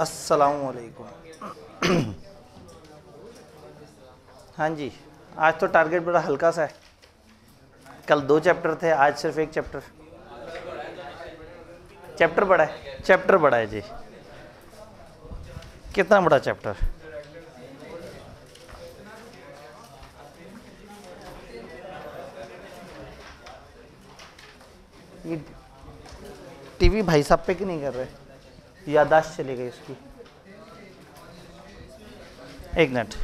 असलकुम हाँ जी आज तो टारगेट बड़ा हल्का सा है कल दो चैप्टर थे आज सिर्फ एक चैप्टर चैप्टर बड़ा है चैप्टर बड़ा है जी कितना बड़ा चैप्टर टीवी भाई साहब पे कि नहीं कर रहे यादाश्त चली गई उसकी एक मिनट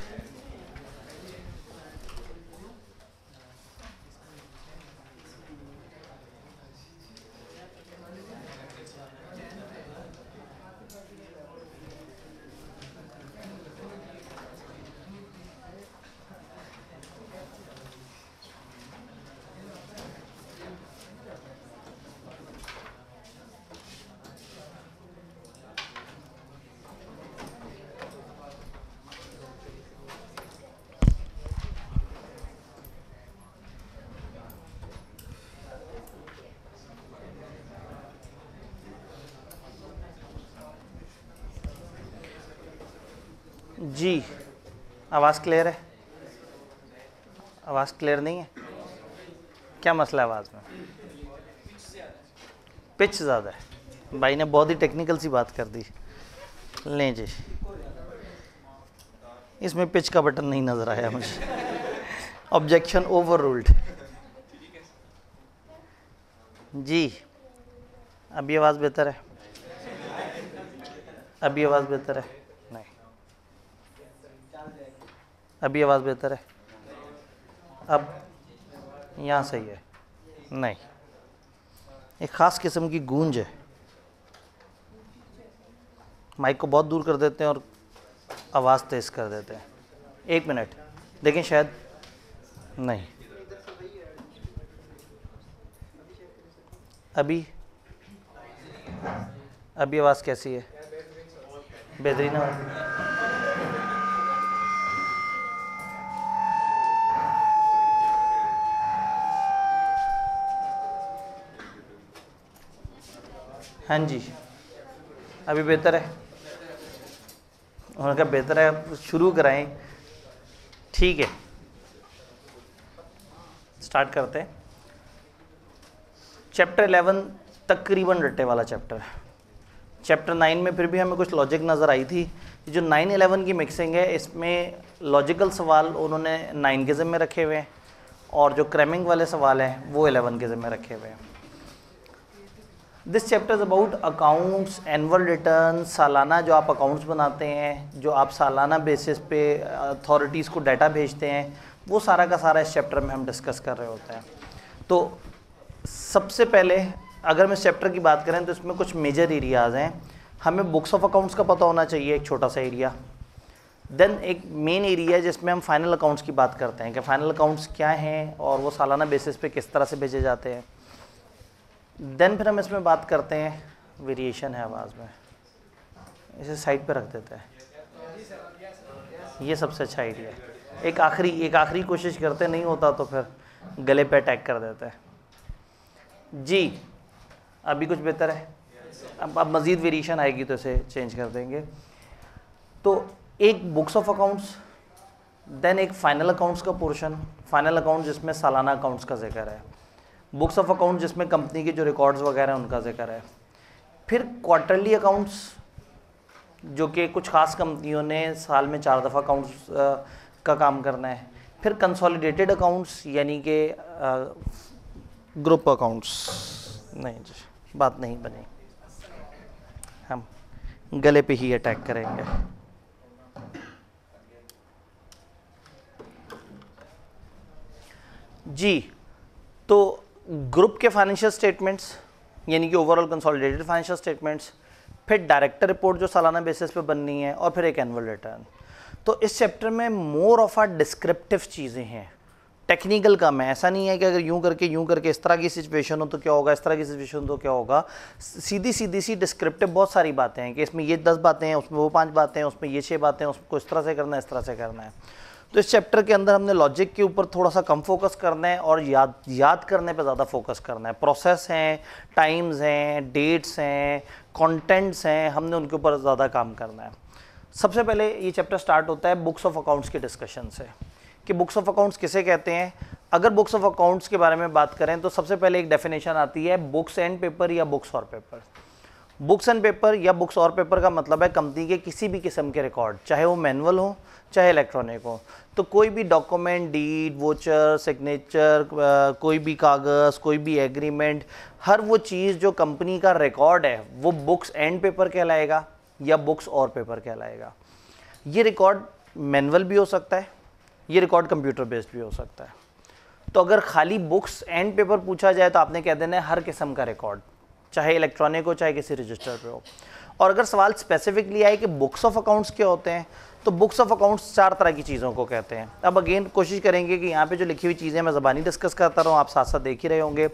आवाज़ क्लियर है आवाज़ क्लियर नहीं है क्या मसला है आवाज़ में पिच ज़्यादा है भाई ने बहुत ही टेक्निकल सी बात कर दी ले जी इसमें पिच का बटन नहीं नज़र आया मुझे ऑब्जेक्शन ओवर रूल्ड जी अभी आवाज़ बेहतर है अभी आवाज़ बेहतर है अभी आवाज़ बेहतर है अब यहाँ सही है नहीं एक ख़ास किस्म की गूंज है माइक को बहुत दूर कर देते हैं और आवाज़ तेज़ कर देते हैं एक मिनट देखें शायद नहीं अभी अभी आवाज़ कैसी है बेहतरीन आवाज़ हाँ जी अभी बेहतर है उनका बेहतर है आप शुरू कराएं ठीक है स्टार्ट करते हैं चैप्टर इलेवन तकरीबन रट्टे वाला चैप्टर है चैप्टर नाइन में फिर भी हमें कुछ लॉजिक नज़र आई थी जो नाइन एलेवन की मिक्सिंग है इसमें लॉजिकल सवाल उन्होंने नाइन के ज़िम्मे रखे हुए हैं और जो क्रैमिंग वाले सवाल हैं वो इलेवन के ज़िम्मे रखे हुए हैं this chapter about accounts annual return सालाना जो आप अकाउंट्स बनाते हैं जो आप सालाना बेसिस पे अथॉरिटीज़ को डाटा भेजते हैं वो सारा का सारा इस चैप्टर में हम डिस्कस कर रहे होते हैं तो सबसे पहले अगर हम इस चैप्टर की बात करें तो इसमें कुछ मेजर एरियाज़ हैं हमें बुक्स ऑफ अकाउंट्स का पता होना चाहिए एक छोटा सा एरिया देन एक मेन एरिया है जिसमें हम फाइनल अकाउंट्स की बात करते हैं कि फाइनल अकाउंट्स क्या हैं और वो सालाना बेसिस पे किस तरह से भेजे जाते हैं देन फिर हम इसमें बात करते हैं वेरिएशन है आवाज़ में इसे साइड पे रख देते हैं ये सबसे अच्छा आइडिया है एक आखिरी एक आखिरी कोशिश करते नहीं होता तो फिर गले पे अटैक कर देते हैं जी अभी कुछ बेहतर है अब अब मज़ीद वेरिएशन आएगी तो इसे चेंज कर देंगे तो एक बुक्स ऑफ अकाउंट्स देन एक फ़ाइनल अकाउंट्स का पोर्शन फ़ाइनल अकाउंट जिसमें सालाना अकाउंट्स का जिक्र है बुक्स ऑफ अकाउंट जिसमें कंपनी के जो रिकॉर्ड्स वगैरह हैं उनका जिक्र है फिर क्वार्टरली अकाउंट्स जो कि कुछ खास कंपनियों ने साल में चार दफ़ा अकाउंट्स का काम करना है फिर कंसोलिडेटेड अकाउंट्स यानी कि ग्रुप अकाउंट्स नहीं जी बात नहीं बनी हम गले पे ही अटैक करेंगे जी तो ग्रुप के फाइनेंशियल स्टेटमेंट्स यानी कि ओवरऑल कंसोलिडेटेड फाइनेंशियल स्टेटमेंट्स फिर डायरेक्टर रिपोर्ट जो सालाना बेसिस पे बननी है और फिर एक एनुअल रिटर्न तो इस चैप्टर में मोर ऑफ आर डिस्क्रिप्टिव चीज़ें हैं टेक्निकल कम है ऐसा नहीं है कि अगर यूं करके यूं करके इस तरह की सिचुएशन हो तो क्या होगा इस तरह की सिचुएशन हो तो क्या होगा सीधी सीधी सी डिस्क्रिप्टिव बहुत सारी बातें हैं कि इसमें ये दस बातें हैं उसमें वो पांच बातें हैं उसमें ये छः बातें हैं उसको इस तरह से करना है इस तरह से करना है तो इस चैप्टर के अंदर हमने लॉजिक के ऊपर थोड़ा सा कम फोकस करना है और याद याद करने पे ज़्यादा फोकस करना है प्रोसेस हैं टाइम्स हैं डेट्स हैं कंटेंट्स हैं हमने उनके ऊपर ज़्यादा काम करना है सबसे पहले ये चैप्टर स्टार्ट होता है बुक्स ऑफ अकाउंट्स के डिस्कशन से कि बुक्स ऑफ अकाउंट्स किसे कहते हैं अगर बुक्स ऑफ अकाउंट्स के बारे में बात करें तो सबसे पहले एक डेफिनेशन आती है बुक्स एंड पेपर या बुक्स और पेपर बुक्स एंड पेपर या बुक्स और पेपर का मतलब है कंपनी के किसी भी किस्म के रिकॉर्ड चाहे वो मैनुअल हो चाहे इलेक्ट्रॉनिक हो तो कोई भी डॉक्यूमेंट डीड वोचर सिग्नेचर कोई भी कागज़ कोई भी एग्रीमेंट हर वो चीज़ जो कंपनी का रिकॉर्ड है वो बुक्स एंड पेपर कहलाएगा या बुक्स और पेपर कहलाएगा ये रिकॉर्ड मैनुअल भी हो सकता है ये रिकॉर्ड कंप्यूटर बेस्ड भी हो सकता है तो अगर खाली बुक्स एंड पेपर पूछा जाए तो आपने कह देना है हर किस्म का रिकॉर्ड चाहे इलेक्ट्रॉनिक हो चाहे किसी रजिस्टर पे हो और अगर सवाल स्पेसिफिकली आए कि बुक्स ऑफ अकाउंट्स क्या होते हैं तो बुक्स ऑफ अकाउंट्स चार तरह की चीज़ों को कहते हैं अब अगेन कोशिश करेंगे कि यहाँ पे जो लिखी हुई चीज़ें मैं ज़बानी डिस्कस करता रहा हूँ आप साथ साथ देख ही रहे होंगे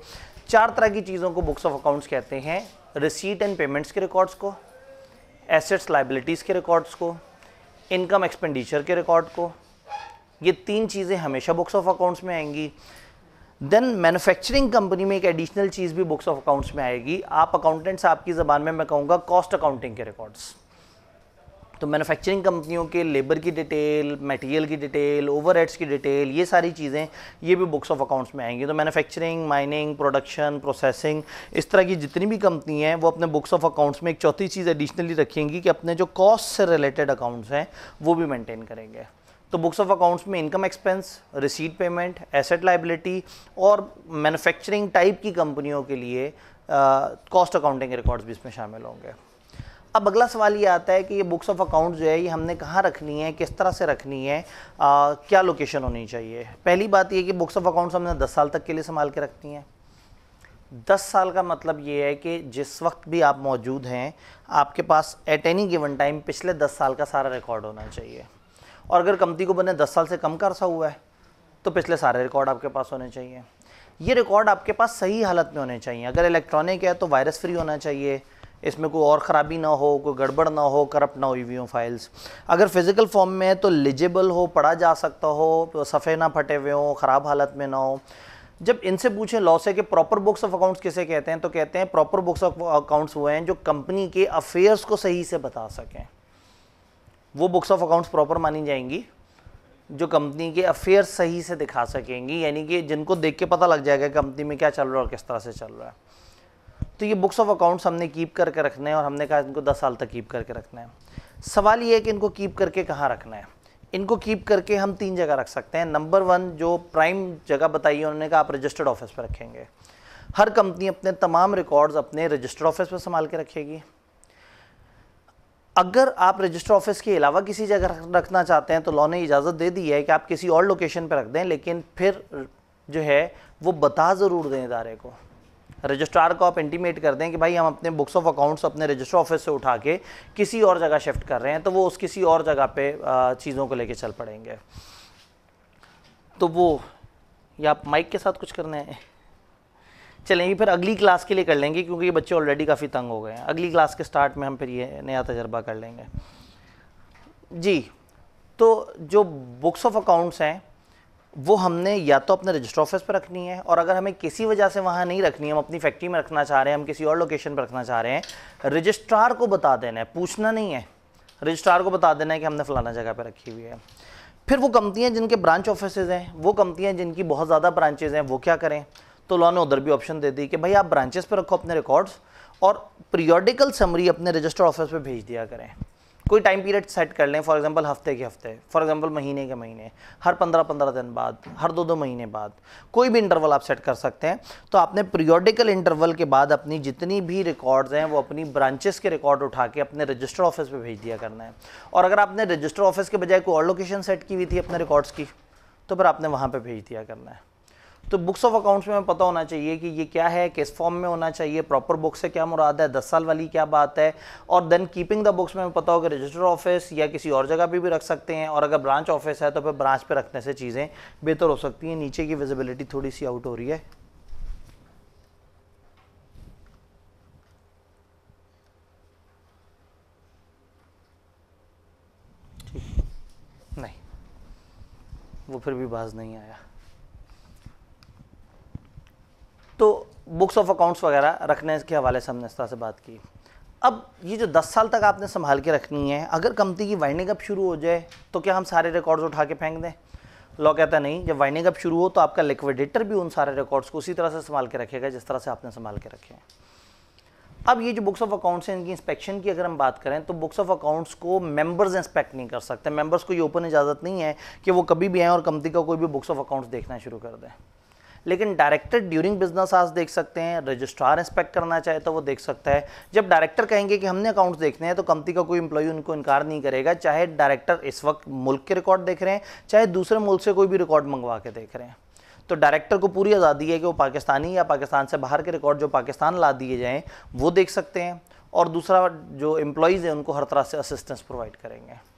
चार तरह की चीज़ों को बुक्स ऑफ अकाउंट्स कहते हैं रिसीट एंड पेमेंट्स के रिकॉर्ड्स को एसेट्स लाइबिलिटीज़ के रिकॉर्ड्स को इनकम एक्सपेंडिचर के रिकॉर्ड को ये तीन चीज़ें हमेशा बुक्स ऑफ अकाउंट्स में आएंगी देन मैन्युफैक्चरिंग कंपनी में एक एडिशनल चीज़ भी बुक्स ऑफ अकाउंट्स में आएगी आप अकाउंटेंट्स आपकी ज़बान में मैं कहूँगा कॉस्ट अकाउंटिंग के रिकॉर्ड्स तो मैन्युफैक्चरिंग कंपनियों के लेबर की डिटेल मटेरियल की डिटेल ओवर की डिटेल ये सारी चीज़ें ये भी बुक्स ऑफ अकाउंट्स में आएंगी तो मैन्युफैक्चरिंग माइनिंग प्रोडक्शन प्रोसेसिंग इस तरह की जितनी भी कंपनी हैं वो अपने बुक्स ऑफ अकाउंट्स में एक चौथी चीज़ एडिशनली रखेंगी कि अपने जो कॉस्ट से रिलेटेड अकाउंट्स हैं वो भी मेनटेन करेंगे तो बुक्स ऑफ अकाउंट्स में income expense receipt payment asset liability और मैन्युफैक्चरिंग टाइप की कंपनियों के लिए कॉस्ट अकाउंटिंग रिकॉर्ड्स भी इसमें शामिल होंगे अब अगला सवाल ये आता है कि ये बुक्स ऑफ अकाउंट जो है ये हमने कहाँ रखनी है किस तरह से रखनी है आ, क्या लोकेशन होनी चाहिए पहली बात ये कि बुक्स ऑफ अकाउंट्स हमने 10 साल तक के लिए संभाल के रखनी हैं 10 साल का मतलब ये है कि जिस वक्त भी आप मौजूद हैं आपके पास एट एनी गिवन टाइम पिछले 10 साल का सारा रिकॉर्ड होना चाहिए और अगर कंपनी को बने दस साल से कम का हुआ है तो पिछले सारे रिकॉर्ड आपके पास होने चाहिए ये रिकॉर्ड आपके पास सही हालत में होने चाहिए अगर इलेक्ट्रॉनिक है तो वायरस फ्री होना चाहिए इसमें कोई और ख़राबी ना हो कोई गड़बड़ ना हो करप्ट ना हुई हुई हो फाइल्स अगर फिज़िकल फॉर्म में है तो लिजिबल हो पढ़ा जा सकता हो सफ़े ना फटे हुए हों ख़राब हालत में ना हो जब इनसे पूछें लॉ से कि प्रॉपर बुक्स ऑफ अकाउंट्स किसे कहते हैं तो कहते हैं प्रॉपर बुक्स ऑफ अकाउंट्स हुए हैं जो कंपनी के अफेयर्स को सही से बता सकें वो बुक्स ऑफ अकाउंट्स प्रॉपर मानी जाएंगी जो कंपनी के अफेयर सही से दिखा सकेंगी यानी कि जिनको देख के पता लग जाएगा कंपनी में क्या चल रहा है और किस तरह से चल रहा है तो ये बुक्स ऑफ अकाउंट्स हमने कीप करके रखने हैं और हमने कहा इनको 10 साल तक कीप करके रखना है सवाल ये है कि इनको कीप करके कहाँ रखना है इनको कीप करके हम तीन जगह रख सकते हैं नंबर वन जो प्राइम जगह बताइए उन्होंने कहा आप रजिस्टर्ड ऑफिस पर रखेंगे हर कंपनी अपने तमाम रिकॉर्ड्स अपने रजिस्टर्ड ऑफिस पर संभाल के रखेगी अगर आप रजिस्टर ऑफिस के अलावा किसी जगह रखना चाहते हैं तो लॉ ने इजाज़त दे दी है कि आप किसी और लोकेशन पर रख दें लेकिन फिर जो है वो बता ज़रूर दें इदारे को रजिस्ट्रार को आप इंटीमेट कर दें कि भाई हम अपने बुक्स ऑफ अकाउंट्स अपने रजिस्टर ऑफिस से उठा के किसी और जगह शिफ्ट कर रहे हैं तो वो उस किसी और जगह पे चीज़ों को लेके चल पड़ेंगे तो वो या आप माइक के साथ कुछ करने हैं चलेंगे फिर अगली क्लास के लिए कर लेंगे क्योंकि ये बच्चे ऑलरेडी काफ़ी तंग हो गए हैं अगली क्लास के स्टार्ट में हम फिर ये नया तजर्बा कर लेंगे जी तो जो बुक्स ऑफ अकाउंट्स हैं वो हमने या तो अपने रजिस्टर ऑफिस पर रखनी है और अगर हमें किसी वजह से वहाँ नहीं रखनी है हम अपनी फैक्ट्री में रखना चाह रहे हैं हम किसी और लोकेशन पर रखना चाह रहे हैं रजिस्ट्रार को बता देना है पूछना नहीं है रजिस्ट्रार को बता देना है कि हमने फ़लाना जगह पर रखी हुई है फिर वो कंपनियाँ जिनके ब्रांच ऑफिस हैं वो कंपनियाँ जिनकी बहुत ज़्यादा ब्रांचेज़ हैं वो क्या करें तो लॉ ने उधर भी ऑप्शन दे दी कि भाई आप ब्रांचेस पर रखो अपने रिकॉर्ड्स और पीरियडिकल समरी अपने रजिस्टर ऑफिस पर भेज दिया करें कोई टाइम पीरियड सेट कर लें फॉर एग्जांपल हफ्ते के हफ्ते फॉर एग्जांपल महीने के महीने हर पंद्रह पंद्रह दिन बाद हर दो दो महीने बाद कोई भी इंटरवल आप सेट कर सकते हैं तो आपने पीरियोडिकल इंटरवल के बाद अपनी जितनी भी रिकॉर्ड्स हैं वो अपनी ब्रांचेस के रिकॉर्ड उठा के अपने रजिस्टर ऑफिस पर भेज दिया करना है और अगर आपने रजिस्टर ऑफिस के बजाय कोई और लोकेशन सेट की हुई थी अपने रिकॉर्ड्स की तो फिर आपने वहाँ पर भेज दिया करना है तो बुक्स ऑफ अकाउंट्स में पता होना चाहिए कि ये क्या है किस फॉर्म में होना चाहिए प्रॉपर बुक से क्या मुराद है दस साल वाली क्या बात है और देन कीपिंग द बुक्स में पता होगा रजिस्टर ऑफिस या किसी और जगह पर भी, भी रख सकते हैं और अगर ब्रांच ऑफिस है तो फिर ब्रांच पर रखने से चीज़ें बेहतर हो सकती हैं नीचे की विजिबिलिटी थोड़ी सी आउट हो रही है नहीं वो फिर भी बाज नहीं आया तो बुक्स ऑफ अकाउंट्स वगैरह रखने के हवाले से हमने इस तरह से बात की अब ये जो 10 साल तक आपने संभाल के रखनी है अगर कंपनी की वाइंडिंग अप शुरू हो जाए तो क्या हम सारे रिकॉर्ड्स उठा के फेंक दें लॉ कहता नहीं जब वाइंडिंग अप शुरू हो तो आपका लिक्विडेटर भी उन सारे रिकॉर्ड्स को उसी तरह से संभाल के रखेगा जिस तरह से आपने संभाल के रखे हैं अब ये जो बुक्स ऑफ अकाउंट्स हैं इनकी इंस्पेक्शन की अगर हम बात करें तो बुक्स ऑफ अकाउंट्स को मेंबर्स इंस्पेक्ट नहीं कर सकते मेंबर्स को ये ओपन इजाज़त नहीं है कि वो कभी भी आएँ और कंपनी का कोई भी बुक्स ऑफ अकाउंट्स देखना शुरू कर दें लेकिन डायरेक्टर ड्यूरिंग बिजनेस आज देख सकते हैं रजिस्ट्रार इंस्पेक्ट करना चाहे तो वो देख सकता है जब डायरेक्टर कहेंगे कि हमने अकाउंट्स देखने हैं तो कंपनी का कोई इंप्लॉई उनको इनकार नहीं करेगा चाहे डायरेक्टर इस वक्त मुल्क के रिकॉर्ड देख रहे हैं चाहे दूसरे मुल्क से कोई भी रिकॉर्ड मंगवा के देख रहे हैं तो डायरेक्टर को पूरी आज़ादी है कि वो पाकिस्तानी या पाकिस्तान से बाहर के रिकॉर्ड जो पाकिस्तान ला दिए जाएँ वो देख सकते हैं और दूसरा जो एम्प्लॉयज़ हैं उनको हर तरह से असिस्टेंस प्रोवाइड करेंगे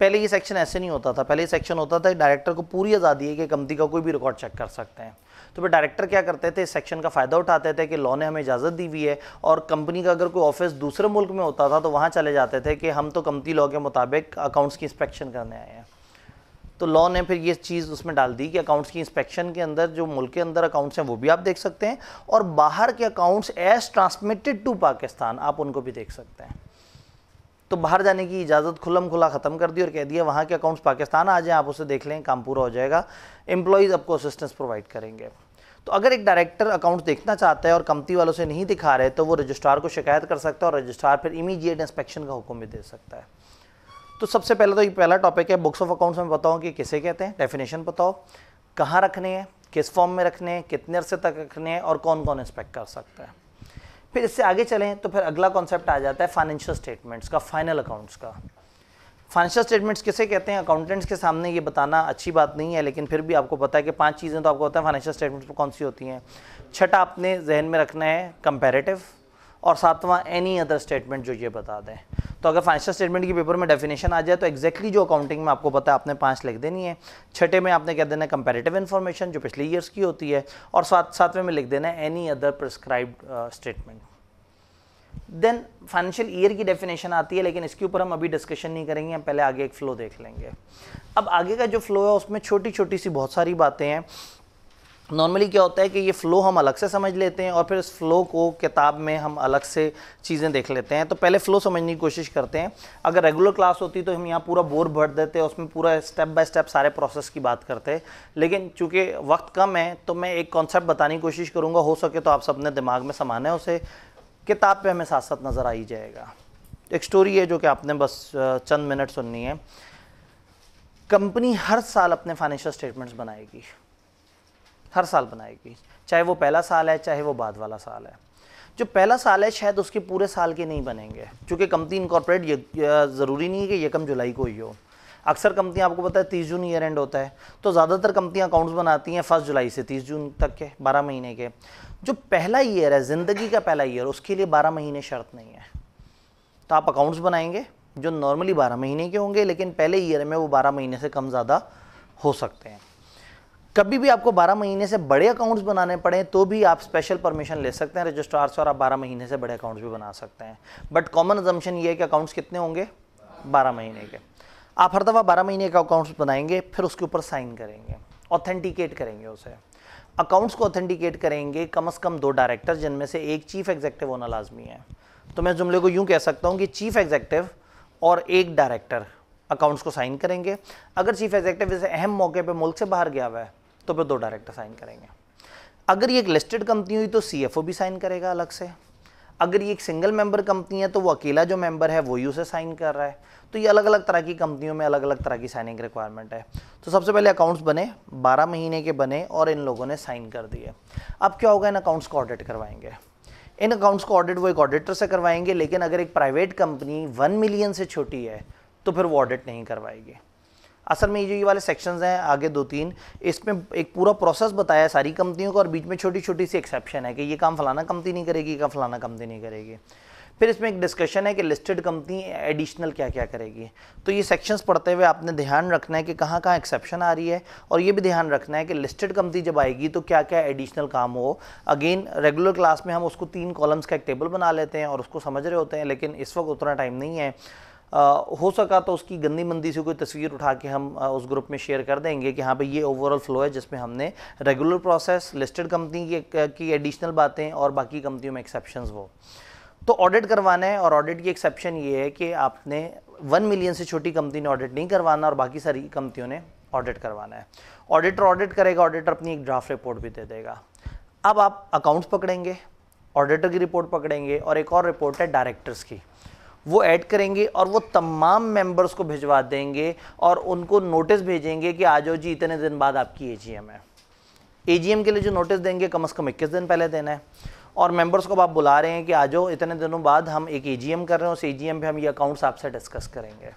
पहले ये सेक्शन ऐसे नहीं होता था पहले ये सेक्शन होता था डायरेक्टर को पूरी आज़ादी है कि कंपनी का कोई भी रिकॉर्ड चेक कर सकते हैं तो फिर डायरेक्टर क्या करते थे इस सेक्शन का फ़ायदा उठाते थे कि लॉ ने हमें इजाज़त दी हुई है और कंपनी का अगर कोई ऑफिस दूसरे मुल्क में होता था तो वहाँ चले जाते थे कि हम तो कंपनी लॉ के मुताबिक अकाउंट्स की इंस्पेक्शन करने आए हैं तो लॉ ने फिर ये चीज़ उसमें डाल दी कि अकाउंट्स की इंस्पेक्शन के अंदर जो मुल्क के अंदर अकाउंट्स हैं वो भी आप देख सकते हैं और बाहर के accounts as transmitted to Pakistan आप उनको भी देख सकते हैं तो बाहर जाने की इजाज़त खुलम खुला ख़त्म कर दी और कह दिया वहाँ के अकाउंट्स पाकिस्तान आ जाएँ आप उसे देख लें काम पूरा हो जाएगा एम्प्लॉज़ आपको असिस्टेंस प्रोवाइड करेंगे तो अगर एक डायरेक्टर अकाउंट देखना चाहता है और कंपनी वालों से नहीं दिखा रहे तो वो रजिस्ट्रार को शिकायत कर सकता है और रजिस्ट्रार फिर इमीडिएट इंस्पेक्शन का हुक्म भी दे सकता है तो सबसे पहले तो ये पहला टॉपिक है बुक्स ऑफ अकाउंट्स में बताओ कि किसे कहते हैं डेफिनेशन बताओ कहाँ रखने हैं किस फॉर्म में रखने हैं कितने अरसे तक रखने हैं और कौन कौन इंस्पेक्ट कर सकता है फिर इससे आगे चलें तो फिर अगला कॉन्सेप्ट आ जाता है फाइनेंशियल स्टेटमेंट्स का फाइनल अकाउंट्स का फाइनेंशियल स्टेटमेंट्स किसे कहते हैं अकाउंटेंट्स के सामने ये बताना अच्छी बात नहीं है लेकिन फिर भी आपको पता है कि पांच चीज़ें तो आपको पता है फाइनेंशियल स्टेटमेंट्स पर कौन सी होती हैं छठा आपने जहन में रखना है कंपेरेटिव और सातवां एनी अदर स्टेटमेंट जो ये बता दें तो अगर फाइनेंशियल स्टेटमेंट के पेपर में डेफिनेशन आ जाए तो एक्जैक्टली जो अकाउंटिंग में आपको पता है आपने पाँच लिख देनी है छठे में आपने कह देना है कंपेरेटिव इन्फॉर्मेशन जो पिछले ईयर्स की होती है और साथ सातवें में लिख देना है any other prescribe statement then financial year की डेफिनेशन आती है लेकिन इसके ऊपर हम अभी डिस्कशन नहीं करेंगे हम पहले आगे एक फ़्लो देख लेंगे अब आगे का जो फ्लो है उसमें छोटी छोटी सी बहुत सारी बातें हैं नॉर्मली क्या होता है कि ये फ़्लो हम अलग से समझ लेते हैं और फिर इस फ़्लो को किताब में हम अलग से चीज़ें देख लेते हैं तो पहले फ़्लो समझने की कोशिश करते हैं अगर रेगुलर क्लास होती तो हम यहाँ पूरा बोर भर देते उसमें पूरा स्टेप बाय स्टेप सारे प्रोसेस की बात करते लेकिन चूँकि वक्त कम है तो मैं एक कॉन्सेप्ट बताने की कोशिश करूँगा हो सके तो आप सबने दिमाग में समान है उसे किताब पर हमें साथ साथ नज़र आ ही जाएगा एक स्टोरी है जो कि आपने बस चंद मिनट सुननी है कंपनी हर साल अपने फाइनेंशियल स्टेटमेंट्स बनाएगी हर साल बनाएगी चाहे वो पहला साल है चाहे वो बाद वाला साल है जो पहला साल है शायद उसके पूरे साल के नहीं बनेंगे क्योंकि कंपनी इनकॉर्पोरेट ज़रूरी नहीं है कि यकम जुलाई को ही हो अक्सर कंपनी आपको पता है तीस जून ईयर एंड होता है तो ज़्यादातर कंपनियाँ अकाउंट्स बनाती हैं फर्स्ट जुलाई से तीस जून तक के बारह महीने के जो पहला ईयर है ज़िंदगी का पहला ईयर उसके लिए बारह महीने शर्त नहीं है तो आप अकाउंट्स बनाएंगे जो नॉर्मली बारह महीने के होंगे लेकिन पहले ईयर में वो बारह महीने से कम ज़्यादा हो सकते हैं कभी भी आपको 12 महीने से बड़े अकाउंट्स बनाने पड़े तो भी आप स्पेशल परमिशन ले सकते हैं रजिस्ट्रार से और आप 12 महीने से बड़े अकाउंट्स भी बना सकते हैं बट कॉमन अजम्पन ये है कि अकाउंट्स कितने होंगे 12 महीने के आप हर दफ़ा बारह महीने का अकाउंट्स बनाएंगे फिर उसके ऊपर साइन करेंगे ऑथेंटिकेट करेंगे उसे अकाउंट्स को ऑथेंटिकेट करेंगे कम से कम दो डायरेक्टर जिनमें से एक चीफ एग्जेक्टिव होना लाजमी है तो मैं जुमले को यूँ कह सकता हूँ कि चीफ एग्जेक्टिव और एक डायरेक्टर अकाउंट्स को साइन करेंगे अगर चीफ एग्जेक्टिव इस अहम मौके पर मुल्क से बाहर गया हुआ है तो फिर दो डायरेक्टर साइन करेंगे अगर ये एक लिस्टेड कंपनी हुई तो सी भी साइन करेगा अलग से अगर ये एक सिंगल मेंबर कंपनी है तो वो अकेला जो मेंबर है वो ही उसे साइन कर रहा है तो ये अलग अलग तरह की कंपनियों में अलग अलग तरह की साइनिंग रिक्वायरमेंट है तो सबसे पहले अकाउंट्स बने 12 महीने के बने और इन लोगों ने साइन कर दिए अब क्या होगा इन अकाउंट्स को ऑडिट करवाएंगे इन अकाउंट्स को ऑडिट वो एक ऑडिटर से करवाएंगे लेकिन अगर एक प्राइवेट कंपनी वन मिलियन से छोटी है तो फिर वो ऑडिट नहीं करवाएगी असल में ये जो ये वाले सेक्शंस हैं आगे दो तीन इसमें एक पूरा प्रोसेस बताया है सारी कंपनियों का और बीच में छोटी छोटी सी एक्सेप्शन है कि ये काम फलाना कंपनी नहीं करेगी ये काम फलाना कंपनी नहीं करेगी फिर इसमें एक डिस्कशन है कि लिस्टेड कंपनी एडिशनल क्या क्या करेगी तो ये सेक्शंस पढ़ते हुए आपने ध्यान रखना है कि कहाँ कहाँ एक्सेप्शन आ रही है और ये भी ध्यान रखना है कि लिस्टेड कंपनी जब आएगी तो क्या क्या एडिशनल काम हो अगेन रेगुलर क्लास में हम उसको तीन कॉलम्स का एक टेबल बना लेते हैं और उसको समझ रहे होते हैं लेकिन इस वक्त उतना टाइम नहीं है हो सका तो उसकी गंदी मंदी से कोई तस्वीर उठा के हम उस ग्रुप में शेयर कर देंगे कि हाँ भाई ये ओवरऑल फ्लो है जिसमें हमने रेगुलर प्रोसेस लिस्टेड कंपनी की एडिशनल बातें और बाकी कंपनियों में एक्सेप्शन वो तो ऑडिट करवाना है और ऑडिट की एक्सेप्शन ये है कि आपने वन मिलियन से छोटी कंपनी ने ऑडिट नहीं करवाना और बाकी सारी कंपनियों ने ऑडिट करवाना है ऑडिटर ऑडिट करेगा ऑडिटर अपनी एक ड्राफ्ट रिपोर्ट भी दे देगा अब आप अकाउंट्स पकड़ेंगे ऑडिटर की रिपोर्ट पकड़ेंगे और एक और रिपोर्ट है डायरेक्टर्स की वो ऐड करेंगे और वो तमाम मेंबर्स को भिजवा देंगे और उनको नोटिस भेजेंगे कि आ जाओ जी इतने दिन बाद आपकी एजीएम है एजीएम के लिए जो नोटिस देंगे कम से कम इक्कीस दिन पहले देना है और मेंबर्स को आप बुला रहे हैं कि आ जाओ इतने दिनों बाद हम एक एजीएम कर रहे हैं उस एजीएम पे हम ये अकाउंट्स आपसे डिस्कस करेंगे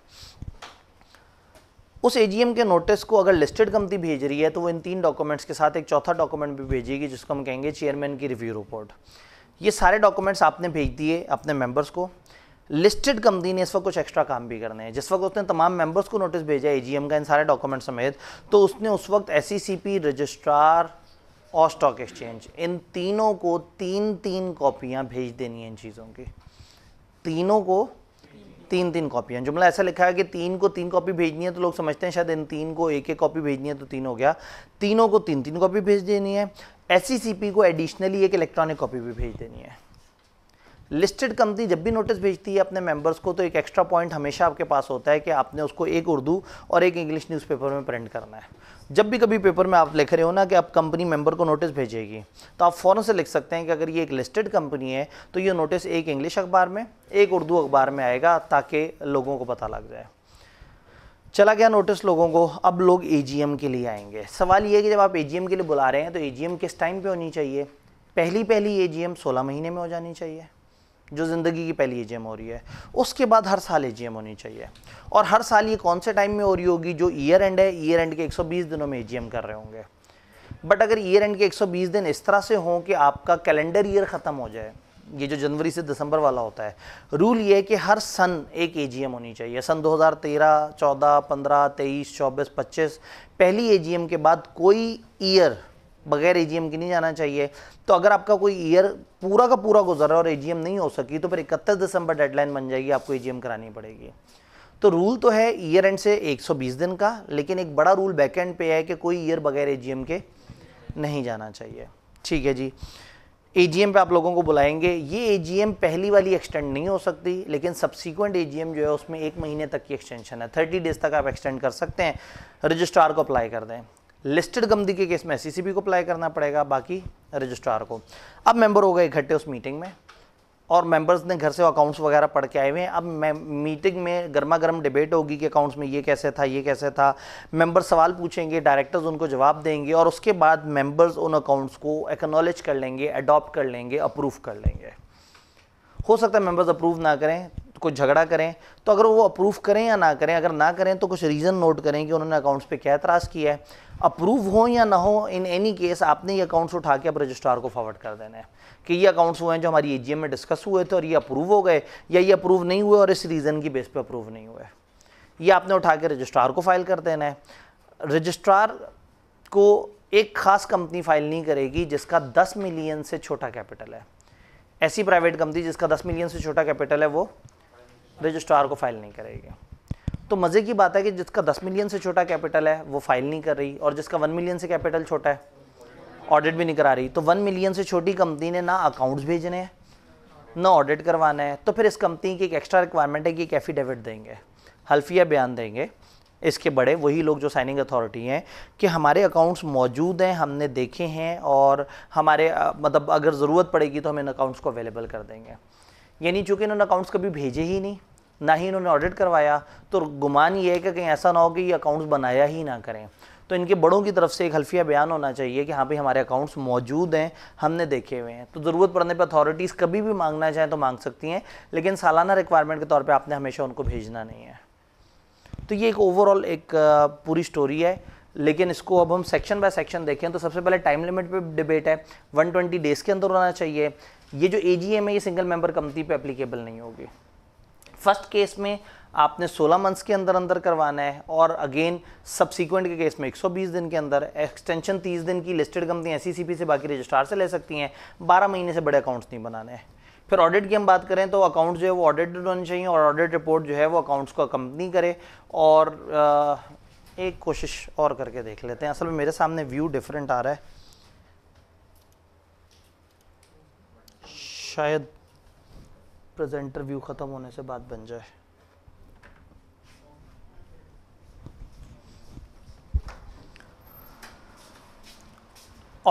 उस एजीएम के नोटिस को अगर लिस्टेड कंपनी भेज रही है तो वो इन तीन डॉक्यूमेंट्स के साथ एक चौथा डॉक्यूमेंट भी भेजेगी जिसको हम कहेंगे चेयरमैन की रिव्यू रिपोर्ट ये सारे डॉक्यूमेंट्स आपने भेज दिए अपने मेंबर्स को लिस्टेड कंपनी ने इस वक्त कुछ एक्स्ट्रा काम भी करने हैं जिस वक्त उसने तमाम मेंबर्स को नोटिस भेजा एजीएम का इन सारे डॉक्यूमेंट समेत तो उसने उस वक्त एस रजिस्ट्रार e और स्टॉक एक्सचेंज इन तीनों को तीन तीन कॉपियाँ भेज देनी है इन चीज़ों की तीनों को तीन तीन कॉपियाँ जुमला ऐसा लिखा है कि तीन को तीन कॉपी भेजनी है तो लोग समझते हैं शायद इन तीन को एक एक कॉपी भेजनी है तो तीन हो गया तीनों को तीन तीन कॉपी भेज देनी है एस e को एडिशनली एक इलेक्ट्रॉनिक कॉपी भी भेज देनी है लिस्टेड कंपनी जब भी नोटिस भेजती है अपने मेंबर्स को तो एक एक्स्ट्रा पॉइंट हमेशा आपके पास होता है कि आपने उसको एक उर्दू और एक इंग्लिश न्यूज़पेपर में प्रिंट करना है जब भी कभी पेपर में आप लिख रहे हो ना कि आप कंपनी मेंबर को नोटिस भेजेगी तो आप फ़ौरन से लिख सकते हैं कि अगर ये एक लिस्टेड कंपनी है तो ये नोटिस एक इंग्लिश अखबार में एक उर्दू अखबार में आएगा ताकि लोगों को पता लग जाए चला गया नोटिस लोगों को अब लोग ए के लिए आएंगे सवाल ये है कि जब आप ए के लिए बुला रहे हैं तो ए किस टाइम पर होनी चाहिए पहली पहली ए जी महीने में हो जानी चाहिए जो ज़िंदगी की पहली ए हो रही है उसके बाद हर साल ए होनी चाहिए और हर साल ये कौन से टाइम में हो रही होगी जो ईयर एंड है ईयर एंड के 120 दिनों में ए कर रहे होंगे बट अगर ईयर एंड के 120 दिन इस तरह से हों कि आपका कैलेंडर ईयर ख़त्म हो जाए ये जो जनवरी से दिसंबर वाला होता है रूल ये है कि हर सन एक ए होनी चाहिए सन 2013, 14, 15, 23, 24, 25 पहली ए के बाद कोई ईयर बगैर ए के नहीं जाना चाहिए तो अगर आपका कोई ईयर पूरा का पूरा गुजरा और एजीएम नहीं हो सकी तो फिर इकतीस दिसंबर डेडलाइन बन जाएगी आपको एजीएम करानी पड़ेगी तो रूल तो है ईयर एंड से 120 दिन का लेकिन एक बड़ा रूल बैक एंड पे है कि कोई ईयर बगैर एजीएम के नहीं जाना चाहिए ठीक है जी एजीएम पे आप लोगों को बुलाएंगे ये एजीएम पहली वाली एक्सटेंड नहीं हो सकती लेकिन सब्सिक्वेंट एजीएम जो है उसमें एक महीने तक की एक्सटेंशन है थर्टी डेज तक आप एक्सटेंड कर सकते हैं रजिस्ट्रार को अप्लाई कर दें लिस्टेड गमदी के केस में एस को अप्लाई करना पड़ेगा बाकी रजिस्ट्रार को अब मेंबर हो गए इकट्ठे उस मीटिंग में और मेंबर्स ने घर से अकाउंट्स वगैरह पढ़ के आए हुए हैं अब मीटिंग में गर्मा गर्म डिबेट होगी कि अकाउंट्स में ये कैसे था ये कैसे था मेंबर सवाल पूछेंगे डायरेक्टर्स उनको जवाब देंगे और उसके बाद मेंबर्स उन अकाउंट्स को एक्नॉलेज कर लेंगे अडॉप्ट कर लेंगे अप्रूव कर लेंगे हो सकता है मेंबर्स अप्रूव ना करें कुछ झगड़ा करें तो अगर वो अप्रूव करें या ना करें अगर ना करें तो कुछ रीज़न नोट करें कि उन्होंने अकाउंट्स पे क्या एतराज़ किया है अप्रूव हो या ना हो इन एनी केस आपने ये अकाउंट्स उठा के अब रजिस्ट्रार को फॉरवर्ड कर देना है कि ये अकाउंट्स हुए हैं जो हमारी ए में डिस्कस हुए थे और ये अप्रूव हो गए या ये अप्रूव नहीं हुए और इस रीज़न की बेस पर अप्रूव नहीं हुए ये आपने उठा के रजिस्ट्रार को फाइल कर देना है रजिस्ट्रार को एक खास कंपनी फाइल नहीं करेगी जिसका 10 मिलियन से छोटा कैपिटल है ऐसी प्राइवेट कंपनी जिसका 10 मिलियन से छोटा कैपिटल है वो रजिस्ट्रार को फाइल नहीं करेगी तो मज़े की बात है कि जिसका 10 मिलियन से छोटा कैपिटल है वो फाइल नहीं कर रही और जिसका 1 मिलियन से कैपिटल छोटा है ऑडिट भी नहीं करा रही तो 1 मिलियन से छोटी कंपनी ने ना अकाउंट्स भेजने हैं ना ऑडिट करवाना है तो फिर इस कंपनी की एक एक्स्ट्रा रिक्वायरमेंट है कि एक एफिडेविट देंगे हल्फिया बयान देंगे इसके बड़े वही लोग जो साइनिंग अथॉरिटी हैं कि हमारे अकाउंट्स मौजूद हैं हमने देखे हैं और हमारे मतलब अगर ज़रूरत पड़ेगी तो हम इन अकाउंट्स को अवेलेबल कर देंगे यानी चूँकि इन्होंने अकाउंट्स कभी भेजे ही नहीं ना ही इन्होंने ऑडिट करवाया तो गुमान ये है कि कहीं ऐसा ना हो कि ये अकाउंट्स बनाया ही ना करें तो इनके बड़ों की तरफ से एक हल्फिया बयान होना चाहिए कि हाँ भाई हमारे अकाउंट्स मौजूद हैं हमने देखे हुए हैं तो ज़रूरत पड़ने पर अथॉरिटीज़ कभी भी मांगना चाहें तो मांग सकती हैं लेकिन सालाना रिक्वायरमेंट के तौर पर आपने हमेशा उनको भेजना नहीं है तो ये एक ओवरऑल एक पूरी स्टोरी है लेकिन इसको अब हम सेक्शन बाय सेक्शन देखें तो सबसे पहले टाइम लिमिट पे डिबेट है 120 डेज़ के अंदर होना चाहिए ये जो ए है ये सिंगल मेंबर कंपनी पे एप्लीकेबल नहीं होगी फर्स्ट केस में आपने 16 मंथ्स के अंदर अंदर करवाना है और अगेन सब्सिक्वेंट के केस में 120 दिन के अंदर एक्सटेंशन 30 दिन की लिस्टेड कंपनी एस से बाकी रजिस्ट्रार से ले सकती हैं 12 महीने से बड़े अकाउंट्स नहीं बनाने हैं फिर ऑडिट की हम बात करें तो अकाउंट जो है वो ऑडिटेड होने चाहिए और ऑडिट रिपोर्ट जो है वो अकाउंट्स को कंपनी करे और एक कोशिश और करके देख लेते हैं असल में मेरे सामने व्यू डिफरेंट आ रहा है शायद प्रेजेंटर व्यू ख़त्म होने से बात बन जाए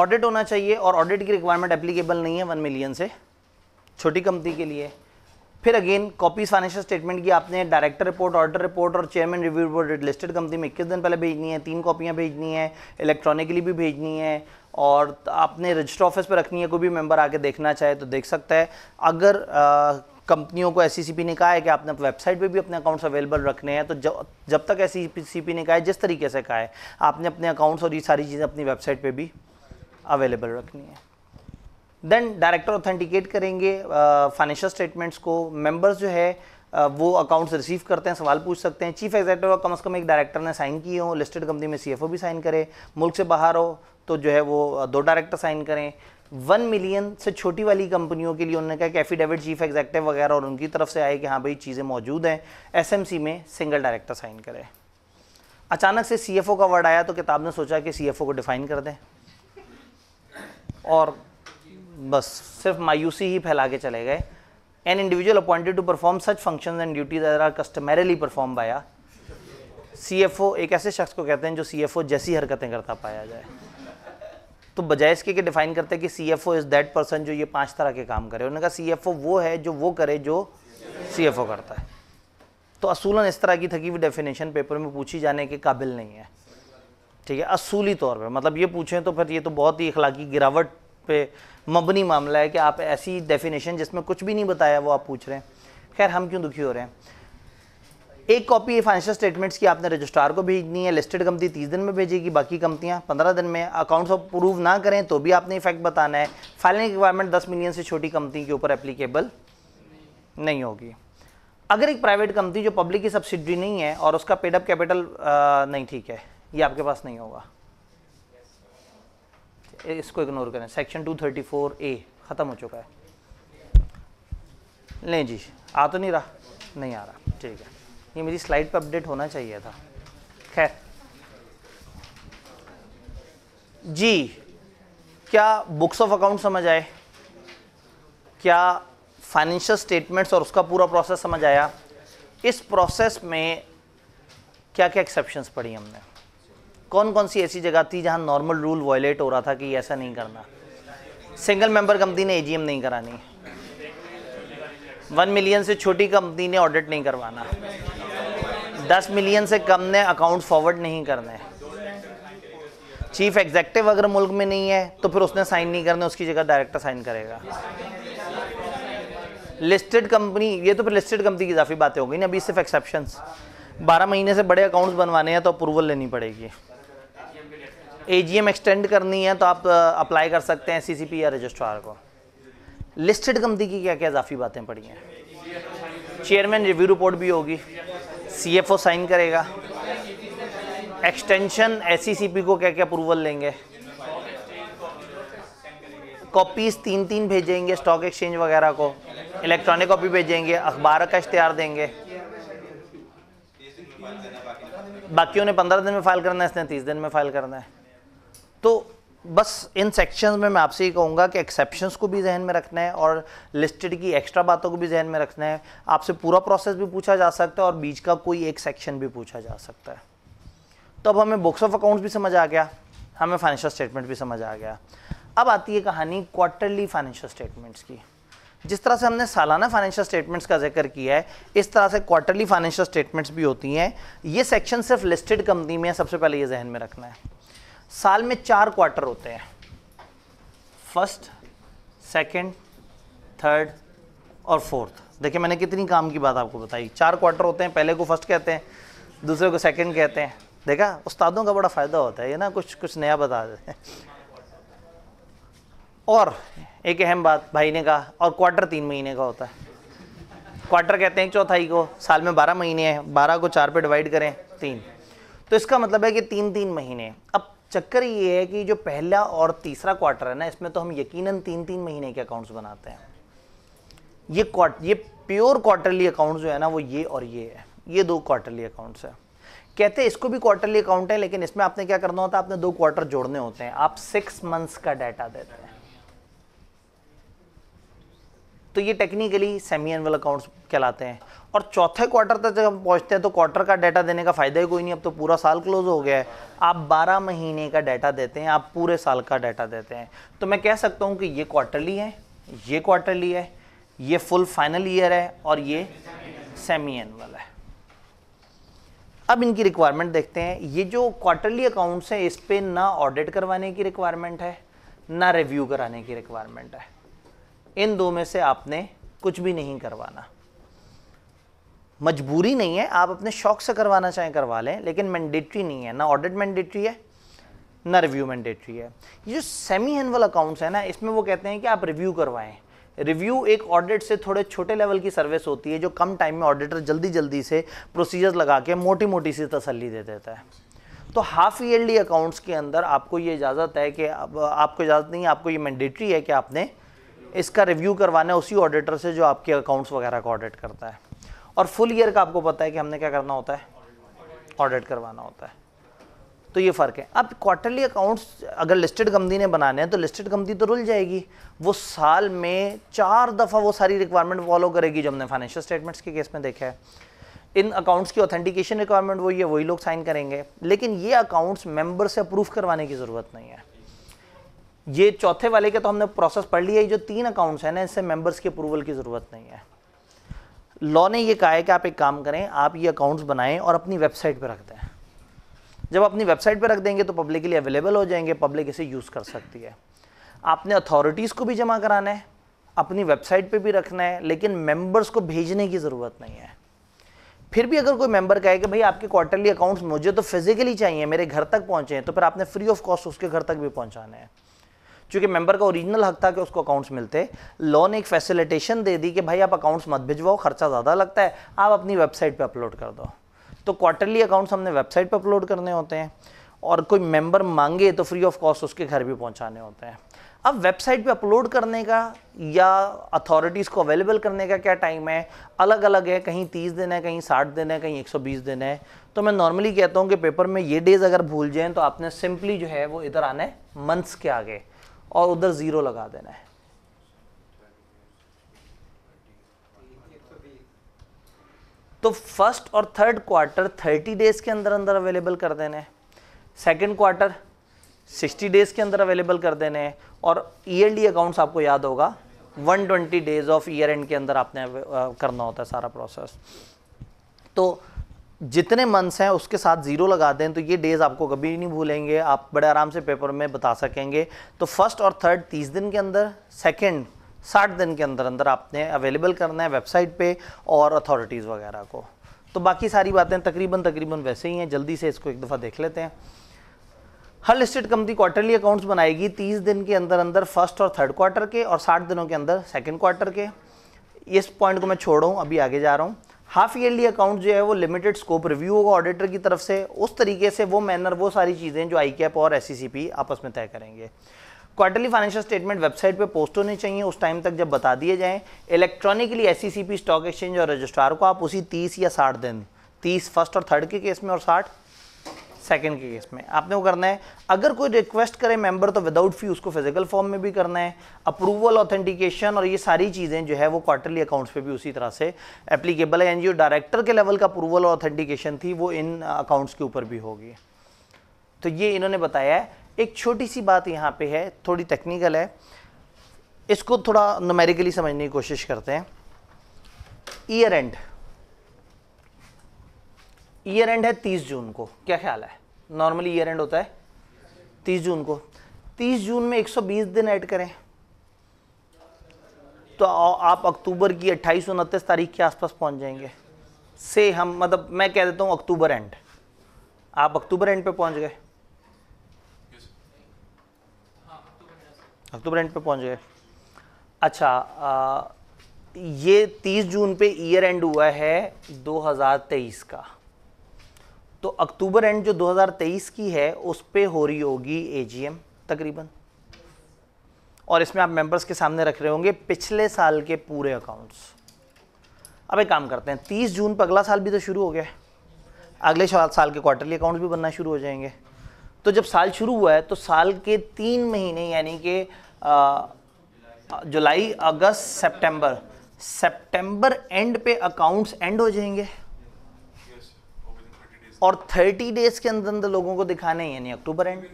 ऑडिट होना चाहिए और ऑडिट की रिक्वायरमेंट एप्लीकेबल नहीं है वन मिलियन से छोटी कंपनी के लिए फिर अगेन कॉपीज फाइनेंशियल स्टेटमेंट की आपने डायरेक्टर रिपोर्ट ऑडिटर रिपोर्ट और chairman review report listed company में इक्कीस दिन पहले भेजनी है तीन कॉपियां भेजनी है इलेक्ट्रॉनिकली भी भेजनी है और आपने रजिस्टर ऑफिस पर रखनी है कोई भी मेंबर आके देखना चाहे तो देख सकता है अगर कंपनियों को एस e ने कहा है कि आपने वेबसाइट पे भी अपने अकाउंट्स अवेलेबल रखने हैं तो जब जब तक एस e ने कहा है जिस तरीके से कहा है आपने अपने अकाउंट्स और ये सारी चीज़ें अपनी वेबसाइट पे भी अवेलेबल रखनी है देन डायरेक्टर ऑथेंटिकेट करेंगे फाइनेंशियल स्टेटमेंट्स को मेम्बर्स जो है आ, वो अकाउंट्स रिसीव करते हैं सवाल पूछ सकते हैं चीफ एग्जीक्यूटिव कम अज़ कम एक डायरेक्टर ने साइन किए हों लिस्टेड कंपनी में ओ भी साइन करे मुल्क से बाहर हो तो जो है वो दो डायरेक्टर साइन करें वन मिलियन से छोटी वाली कंपनियों के लिए उन्होंने कहा कि एफिडेविट चीफ एग्जेक्टिव वगैरह और उनकी तरफ से आए कि हाँ भाई चीज़ें मौजूद हैं एस में सिंगल डायरेक्टर साइन करे अचानक से सी का वर्ड आया तो किताब ने सोचा कि सी को डिफाइन कर दें और बस सिर्फ मायूसी ही फैला के चले गए an individual appointed to perform such function and duties are customarily performed by a C एक ऐसे शख्स को कहते हैं जो सी जैसी हरकतें करता पाया जाए तो बजाय इसके कि डिफाइन करते हैं कि C F O is that person जो ये पांच तरह के काम करे उन्होंने कहा सी एफ ओ वो है जो वो करे जो सी एफ ओ करता है तो असूलन इस तरह की थकी हुई डेफिनेशन पेपर में पूछी जाने के काबिल नहीं है ठीक है असूली तौर पर मतलब ये पूछें तो फिर ये तो बहुत ही इखलाकी गिरावट पे मबनी मामला है कि आप ऐसी डेफिनेशन जिसमें कुछ भी नहीं बताया वो आप पूछ रहे हैं खैर हम क्यों दुखी हो रहे हैं एक कॉपी फाइनेंशियल स्टेटमेंट्स की आपने रजिस्ट्रार को भेजनी है लिस्टेड कंपनी तीस दिन में भेजेगी बाकी कंपनियाँ पंद्रह दिन में अकाउंट्स ऑफ प्रूव ना करें तो भी आपने इफेक्ट बताना है फाइलिंग रिक्वायरमेंट दस मिलियन से छोटी कंपनी के ऊपर एप्लीकेबल नहीं होगी अगर एक प्राइवेट कंपनी जो पब्लिक की सब्सिडी नहीं है और उसका पेडअप कैपिटल नहीं ठीक है ये आपके पास नहीं होगा इसको इग्नोर करें सेक्शन टू ए ख़त्म हो चुका है नहीं जी आ तो नहीं रहा नहीं आ रहा ठीक है ये मेरी स्लाइड पर अपडेट होना चाहिए था खैर जी क्या बुक्स ऑफ अकाउंट समझ आए क्या फाइनेंशियल स्टेटमेंट्स और उसका पूरा प्रोसेस समझ आया इस प्रोसेस में क्या क्या एक्सेप्शंस पड़ी हमने कौन कौन सी ऐसी जगह थी जहाँ नॉर्मल रूल वॉयलेट हो रहा था कि ऐसा नहीं करना सिंगल मेंबर कंपनी ने एजीएम नहीं करानी वन मिलियन से छोटी कंपनी ने ऑडिट नहीं करवाना दस मिलियन से कम ने अकाउंट फॉरवर्ड नहीं करने चीफ एग्जेक्टिव अगर मुल्क में नहीं है तो फिर उसने साइन नहीं करने उसकी जगह डायरेक्टर साइन करेगा लिस्टेड कंपनी ये तो फिर लिस्टेड कंपनी की इजाफी बातें हो गई ना अभी सिर्फ एक्सेप्शन बारह महीने से बड़े अकाउंट्स बनवाने हैं तो अप्रूवल लेनी पड़ेगी एजीएम एक्सटेंड करनी है तो आप अप्लाई कर सकते हैं सीसीपी या रजिस्ट्रार को लिस्टेड कंपनी की क्या क्या इजाफी बातें पड़ी हैं चेयरमैन रिव्यू रिपोर्ट भी होगी सीएफओ साइन करेगा एक्सटेंशन एससीसीपी e को क्या क्या अप्रूवल लेंगे कॉपीज तीन तीन भेजेंगे स्टॉक एक्सचेंज वगैरह को इलेक्ट्रॉनिक कॉपी भेजेंगे अखबार का इश्तेहार देंगे बाकी ने पंद्रह दिन में फाइल करना है इसने तीस दिन में फाइल करना है तो बस इन सेक्शंस में मैं आपसे ये कहूँगा कि एक्सेप्शंस को भी जहन में रखना है और लिस्टेड की एक्स्ट्रा बातों को भी जहन में रखना है आपसे पूरा प्रोसेस भी पूछा जा सकता है और बीच का कोई एक सेक्शन भी पूछा जा सकता है तो अब हमें बुक्स ऑफ अकाउंट्स भी समझ आ गया हमें फाइनेंशियल स्टेटमेंट भी समझ आ गया अब आती है कहानी क्वार्टरली फाइनेंशियल स्टेटमेंट्स की जिस तरह से हमने सालाना फाइनेंशियल स्टेटमेंट्स का जिक्र किया है इस तरह से क्वार्टरली फाइनेंशियल स्टेटमेंट्स भी होती हैं ये सेक्शन सिर्फ लिस्टेड कंपनी में है सबसे पहले ये जहन में रखना है साल में चार क्वार्टर होते हैं फर्स्ट सेकंड, थर्ड और फोर्थ देखिए मैंने कितनी काम की बात आपको बताई चार क्वार्टर होते हैं पहले को फर्स्ट कहते हैं दूसरे को सेकंड कहते हैं देखा उस्तादों का बड़ा फ़ायदा होता है ये ना कुछ कुछ नया बता देते हैं और एक अहम बात भाई ने कहा और क्वार्टर तीन महीने का होता है क्वार्टर कहते हैं चौथाई को साल में बारह महीने हैं बारह को चार पे डिवाइड करें तीन तो इसका मतलब है कि तीन तीन महीने अब चक्कर ये है कि जो पहला और तीसरा क्वार्टर है ना इसमें तो हम यकीनन तीन तीन महीने के अकाउंट्स बनाते हैं ये क्वार्ट ये प्योर क्वार्टरली अकाउंट जो है ना वो ये और ये है ये दो क्वार्टरली अकाउंट्स है कहते हैं इसको भी क्वार्टरली अकाउंट है लेकिन इसमें आपने क्या करना होता है आपने दो क्वार्टर जोड़ने होते हैं आप सिक्स मंथ्स का डाटा देते हैं तो ये टेक्निकली सेमी एनअल अकाउंट्स कहलाते हैं और चौथे क्वार्टर तक जब हम पहुँचते हैं तो क्वार्टर का डाटा देने का फ़ायदा ही कोई नहीं अब तो पूरा साल क्लोज हो गया है आप 12 महीने का डाटा देते हैं आप पूरे साल का डाटा देते हैं तो मैं कह सकता हूँ कि ये क्वार्टरली है ये क्वार्टरली है ये फुल फाइनल ईयर है और ये सेमी एनअल है अब इनकी रिक्वायरमेंट देखते हैं ये जो क्वार्टरली अकाउंट्स हैं इस पर ना ऑडिट करवाने की रिक्वायरमेंट है ना रिव्यू कराने की रिक्वायरमेंट है इन दो में से आपने कुछ भी नहीं करवाना मजबूरी नहीं है आप अपने शौक से करवाना चाहें करवा लें लेकिन मैंडेटरी नहीं है ना ऑडिट मैंडेटरी है ना रिव्यू मैंडेटरी है ये जो सेमी एनअल अकाउंट्स है ना इसमें वो कहते हैं कि आप रिव्यू करवाएं रिव्यू एक ऑडिट से थोड़े छोटे लेवल की सर्विस होती है जो कम टाइम में ऑडिटर जल्दी जल्दी से प्रोसीजर्स लगा के मोटी मोटी सी तसली दे देता है तो हाफ ईयरली अकाउंट्स के अंदर आपको ये इजाज़त है कि आप, आपको इजाज़त नहीं है आपको ये मैंडेटरी है कि आपने इसका रिव्यू करवाना है उसी ऑडिटर से जो आपके अकाउंट्स वगैरह का ऑडिट करता है और फुल ईयर का आपको पता है कि हमने क्या करना होता है ऑडिट करवाना होता है तो ये फ़र्क है अब क्वार्टरली अकाउंट्स अगर लिस्टेड कंपनी ने बनाने हैं तो लिस्टेड कंपनी तो रुल जाएगी वो साल में चार दफ़ा वो सारी रिक्वायरमेंट फॉलो करेगी जो हमने फाइनेंशियल स्टेटमेंट्स के केस में देखा है इन अकाउंट्स की ऑथेंटिकेशन रिक्वायरमेंट वही है वही लोग साइन करेंगे लेकिन ये अकाउंट्स मेंबर से अप्रूव करवाने की ज़रूरत नहीं है ये चौथे वाले के तो हमने प्रोसेस पढ़ लिया है जो तीन अकाउंट्स हैं ना इससे मेंबर्स के अप्रूवल की ज़रूरत नहीं है लॉ ने ये कहा है कि आप एक काम करें आप ये अकाउंट्स बनाएं और अपनी वेबसाइट पर रख दें जब अपनी वेबसाइट पर रख देंगे तो पब्लिकली अवेलेबल हो जाएंगे पब्लिक इसे यूज़ कर सकती है आपने अथॉरिटीज़ को भी जमा कराना है अपनी वेबसाइट पर भी रखना है लेकिन मेंबर्स को भेजने की ज़रूरत नहीं है फिर भी अगर कोई मेंबर कहे कि भाई आपके क्वार्टरली अकाउंट्स मुझे तो फिजिकली चाहिए मेरे घर तक पहुँचे तो फिर आपने फ्री ऑफ कॉस्ट उसके घर तक भी पहुँचाना है चूँकि मेंबर का ओरिजिनल हक था कि उसको अकाउंट्स मिलते लॉ ने एक फैसिलिटेशन दे दी कि भाई आप अकाउंट्स मत भिजवाओ खर्चा ज़्यादा लगता है आप अपनी वेबसाइट पर अपलोड कर दो तो क्वार्टरली अकाउंट्स हमने वेबसाइट पर अपलोड करने होते हैं और कोई मेंबर मांगे तो फ्री ऑफ कॉस्ट उसके घर भी पहुंचाने होते हैं अब वेबसाइट पे अपलोड करने का या अथॉरिटीज़ को अवेलेबल करने का क्या टाइम है अलग अलग है कहीं तीस दिन है कहीं साठ दिन है कहीं एक सौ बीस दिन है तो मैं नॉर्मली कहता हूँ कि पेपर में ये डेज़ अगर भूल जाएँ तो आपने सिंपली जो है वो इधर आना है मंथ्स के आगे और उधर ज़ीरो लगा देना है तो फर्स्ट और थर्ड क्वार्टर 30 डेज के अंदर अंदर अवेलेबल कर देने हैं सेकेंड क्वार्टर 60 डेज के अंदर अवेलेबल कर देने हैं और ईयरली e अकाउंट्स आपको याद होगा 120 डेज ऑफ ईयर एंड के अंदर आपने करना होता है सारा प्रोसेस तो जितने मंथ्स हैं उसके साथ ज़ीरो लगा दें तो ये डेज़ आपको कभी नहीं भूलेंगे आप बड़े आराम से पेपर में बता सकेंगे तो फर्स्ट और थर्ड तीस दिन के अंदर सेकेंड साठ दिन के अंदर अंदर आपने अवेलेबल करना है वेबसाइट पे और अथॉरिटीज़ वगैरह को तो बाकी सारी बातें तकरीबन तकरीबन वैसे ही हैं जल्दी से इसको एक दफ़ा देख लेते हैं हर लिस्टेड कंपनी क्वार्टरली अकाउंट्स बनाएगी तीस दिन के अंदर अंदर फर्स्ट और थर्ड क्वार्टर के और साठ दिनों के अंदर सेकेंड क्वार्टर के इस पॉइंट को मैं छोड़ रहा हूँ अभी आगे जा रहा हूँ हाफ ईयरली अकाउंट जो है वो लिमिटेड स्कोप रिव्यू होगा ऑडिटर की तरफ से उस तरीके से वो मैनर वो सारी चीज़ें जो आई कैप और एस e आपस में तय करेंगे क्वार्टरली फाइनेंशियल स्टेटमेंट वेबसाइट पे पोस्ट होने चाहिए उस टाइम तक जब बता दिए जाएं इलेक्ट्रॉनिकली एस स्टॉक एक्सचेंज और रजिस्ट्रार को आप उसी 30 या 60 दिन 30 फर्स्ट और थर्ड के केस में और साठ सेकंड के केस में आपने वो करना है अगर कोई रिक्वेस्ट करे मेंबर तो विदाउट फी उसको फिजिकल फॉर्म में भी करना है अप्रूवल ऑथेंटिकेशन और ये सारी चीज़ें जो है वो क्वार्टरली अकाउंट्स पे भी उसी तरह से एप्लीकेबल है एन डायरेक्टर के लेवल का अप्रूवल और ऑथेंटिकेशन थी वो इन अकाउंट्स uh, के ऊपर भी होगी तो ये इन्होंने बताया है एक छोटी सी बात यहाँ पर है थोड़ी टेक्निकल है इसको थोड़ा नोमेरिकली समझने की कोशिश करते हैं ईयर एंड ईयर एंड है तीस जून को क्या ख्याल है नॉर्मली ईयर एंड होता है तीस जून को तीस जून में एक सौ बीस दिन ऐड करें तो आप अक्टूबर की अट्ठाईस उनतीस तारीख के आसपास पहुंच जाएंगे से हम मतलब मैं कह देता हूँ अक्टूबर एंड आप अक्टूबर एंड पे पहुंच गए अक्टूबर एंड पे पहुंच गए अच्छा आ, ये 30 जून पे ईयर एंड हुआ है 2023 का तो अक्टूबर एंड जो 2023 की है उस पर हो रही होगी एजीएम तकरीबन और इसमें आप मेंबर्स के सामने रख रहे होंगे पिछले साल के पूरे अकाउंट्स अब एक काम करते हैं 30 जून पर अगला साल भी तो शुरू हो गया है अगले साल के क्वार्टरली अकाउंट्स भी बनना शुरू हो जाएंगे तो जब साल शुरू हुआ है तो साल के तीन महीने यानी कि जुलाई अगस्त सेप्टेम्बर सेप्टेम्बर एंड पे अकाउंट्स एंड हो जाएंगे और 30 डेज के अंदर अंदर लोगों को दिखाने हैं यानी अक्टूबर एंड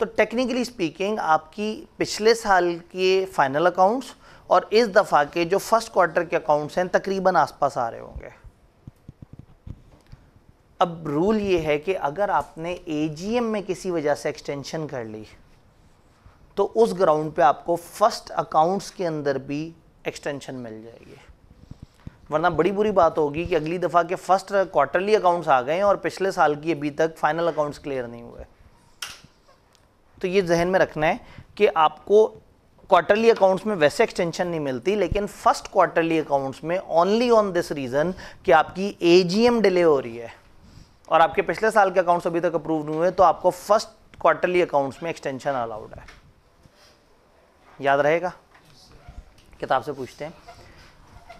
तो टेक्निकली स्पीकिंग आपकी पिछले साल के फाइनल अकाउंट्स और इस दफ़ा के जो फर्स्ट क्वार्टर के अकाउंट्स हैं तकरीबन आसपास आ रहे होंगे अब रूल ये है कि अगर आपने ए में किसी वजह से एक्सटेंशन कर ली तो उस ग्राउंड पे आपको फर्स्ट अकाउंट्स के अंदर भी एक्सटेंशन मिल जाएगी वरना बड़ी बुरी बात होगी कि अगली दफ़ा के फर्स्ट क्वार्टरली अकाउंट्स आ गए हैं और पिछले साल की अभी तक फाइनल अकाउंट्स क्लियर नहीं हुए तो ये जहन में रखना है कि आपको क्वार्टरली अकाउंट्स में वैसे एक्सटेंशन नहीं मिलती लेकिन फर्स्ट क्वार्टरली अकाउंट्स में ओनली ऑन दिस रीज़न कि आपकी एजीएम डिले हो रही है और आपके पिछले साल के अकाउंट्स अभी तक अप्रूव नहीं हुए तो आपको फर्स्ट क्वार्टरली अकाउंट्स में एक्सटेंशन अलाउड है याद रहेगा किताब से पूछते हैं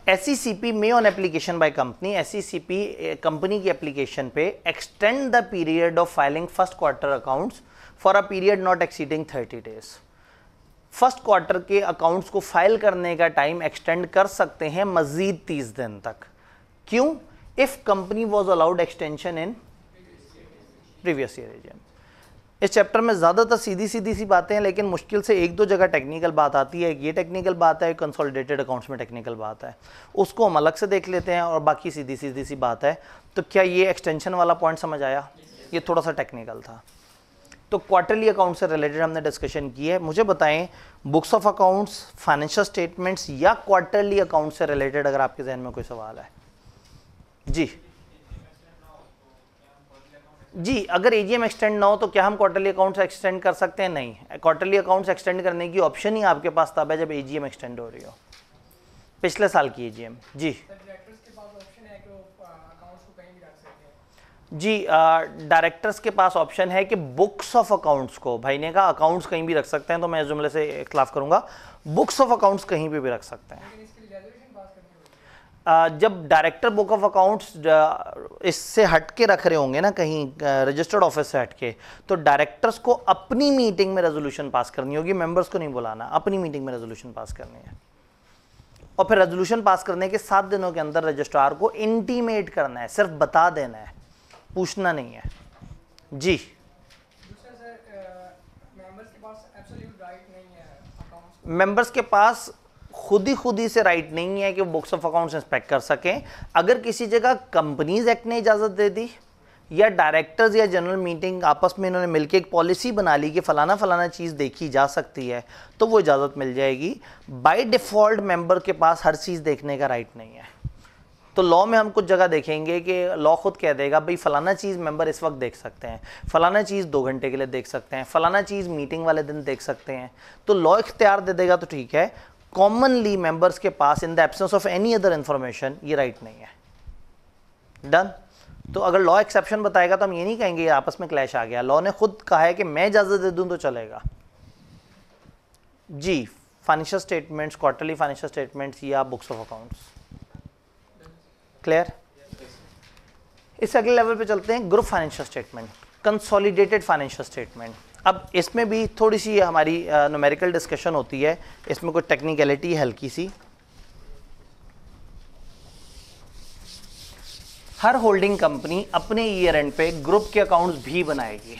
S C P may on application by company S C C P company की एप्लीकेशन पे extend the period of filing first quarter accounts for a period not exceeding thirty days first quarter के अकाउंट्स को file करने का time extend कर सकते हैं मजीद तीस दिन तक क्यों if company was allowed extension in previous year agent इस चैप्टर में ज़्यादातर सीधी सीधी सी बातें हैं लेकिन मुश्किल से एक दो जगह टेक्निकल बात आती है एक ये टेक्निकल बात है कंसोलिडेटेड अकाउंट्स में टेक्निकल बात है उसको हम अलग से देख लेते हैं और बाकी सीधी सीधी सी बात है तो क्या ये एक्सटेंशन वाला पॉइंट समझ आया ये थोड़ा सा टेक्निकल था तो क्वार्टरली अकाउंट से रिलेटेड हमने डिस्कशन की है मुझे बताएं books of accounts financial statements या क्वार्टरली अकाउंट से रिलेटेड अगर आपके जहन में कोई सवाल है जी जी अगर एजीएम एक्सटेंड ना हो तो क्या हम क्वार्टरली अकाउंट्स एक्सटेंड कर सकते हैं नहीं क्वार्टरली अकाउंट्स एक्सटेंड करने की ऑप्शन ही आपके पास तब है जब एजीएम एक्सटेंड हो रही हो पिछले साल की एजीएम जी जी डायरेक्टर्स के पास ऑप्शन है कि बुक्स ऑफ अकाउंट्स को भाई ने कहा अकाउंट्स कहीं भी रख सकते हैं तो मैं जुमले से खिलाफ करूंगा बुक्स ऑफ अकाउंट्स कहीं भी, भी रख सकते हैं जब डायरेक्टर बुक ऑफ अकाउंट्स इससे हट के रख रहे होंगे ना कहीं रजिस्टर्ड ऑफिस से हट के तो डायरेक्टर्स को अपनी मीटिंग में रेजोल्यूशन पास करनी होगी मेंबर्स को नहीं बुलाना अपनी मीटिंग में रेजोल्यूशन पास करनी है और फिर रेजोल्यूशन पास करने के सात दिनों के अंदर रजिस्ट्रार को इंटीमेट करना है सिर्फ बता देना है पूछना नहीं है जी मेंबर्स के पास खुद ही खुद ही से राइट नहीं है कि बुक्स ऑफ अकाउंट्स इंस्पेक्ट कर सकें अगर किसी जगह कंपनीज एक्ट ने इजाज़त दे दी या डायरेक्टर्स या जनरल मीटिंग आपस में इन्होंने मिलकर एक पॉलिसी बना ली कि फ़लाना फ़लाना चीज़ देखी जा सकती है तो वो इजाज़त मिल जाएगी बाय डिफ़ॉल्ट मेंबर के पास हर चीज़ देखने का राइट नहीं है तो लॉ में हम कुछ जगह देखेंगे कि लॉ खुद कह देगा भाई फ़लाना चीज़ मेंबर इस वक्त देख सकते हैं फ़लाना चीज़ दो घंटे के लिए देख सकते हैं फ़लाना चीज़ मीटिंग वाले दिन देख सकते हैं तो लॉ इख्तियार दे देगा तो ठीक है कॉमनली मेंबर्स के पास in the absence of any other information ये राइट नहीं है डन तो अगर लॉ एक्सेप्शन बताएगा तो हम ये नहीं कहेंगे ये आपस में क्लैश आ गया लॉ ने खुद कहा है कि मैं इजाज़त दे दूं तो चलेगा जी financial statements quarterly financial statements या बुक्स ऑफ अकाउंट्स क्लियर इस अगले लेवल पे चलते हैं group financial statement consolidated financial statement अब इसमें भी थोड़ी सी हमारी नोमेरिकल डिस्कशन होती है इसमें कुछ टेक्निकलिटी हल्की सी हर होल्डिंग कंपनी अपने ईयर एंड पे ग्रुप के अकाउंट्स भी बनाएगी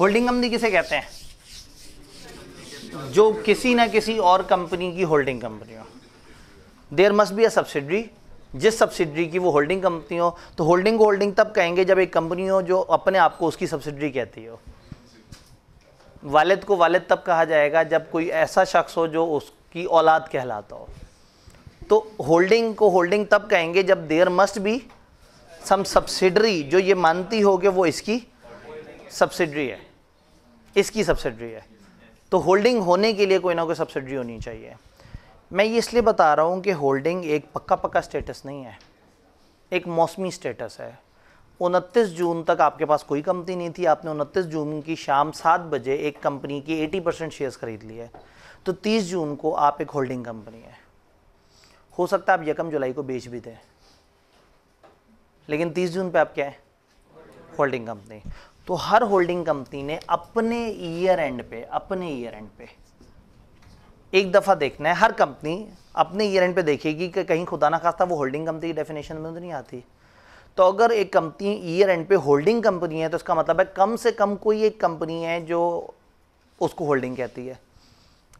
होल्डिंग कंपनी किसे कहते हैं जो किसी ना किसी और कंपनी की होल्डिंग कंपनी हो there must be a subsidiary जिस सब्सिडरी की वो होल्डिंग कंपनी हो तो होल्डिंग को होल्डिंग तब कहेंगे जब एक कंपनी हो जो अपने आप को उसकी सब्सिडरी कहती हो वालिद को वालिद तब कहा जाएगा जब कोई ऐसा शख्स हो जो उसकी औलाद कहलाता हो तो होल्डिंग को होल्डिंग तब कहेंगे जब there must be some subsidiary जो ये मानती हो कि वो इसकी सब्सिडरी है इसकी सब्सिडरी है तो होल्डिंग होने के लिए कोई ना कोई सब्सिडरी होनी चाहिए मैं ये इसलिए बता रहा हूँ कि होल्डिंग एक पक्का पक्का स्टेटस नहीं है एक मौसमी स्टेटस है उनतीस जून तक आपके पास कोई कंपनी नहीं थी आपने उनतीस जून की शाम सात बजे एक कंपनी की एटी परसेंट शेयर्स खरीद लिए तो तीस जून को आप एक होल्डिंग कंपनी है हो सकता है आप यकम जुलाई को बेच भी दें लेकिन तीस जून पे आप क्या है होल्डिंग कंपनी तो हर होल्डिंग कंपनी ने अपने ईयर एंड पे अपने ईयर एंड पे एक दफ़ा देखना है हर कंपनी अपने ईयर एंड पे देखेगी कि कहीं खुदा ना खास्ता वो होल्डिंग कंपनी की डेफिनेशन में तो नहीं आती तो अगर एक कंपनी ईयर एंड पे होल्डिंग कंपनी है तो इसका मतलब है कम से कम कोई एक कंपनी है जो उसको होल्डिंग कहती है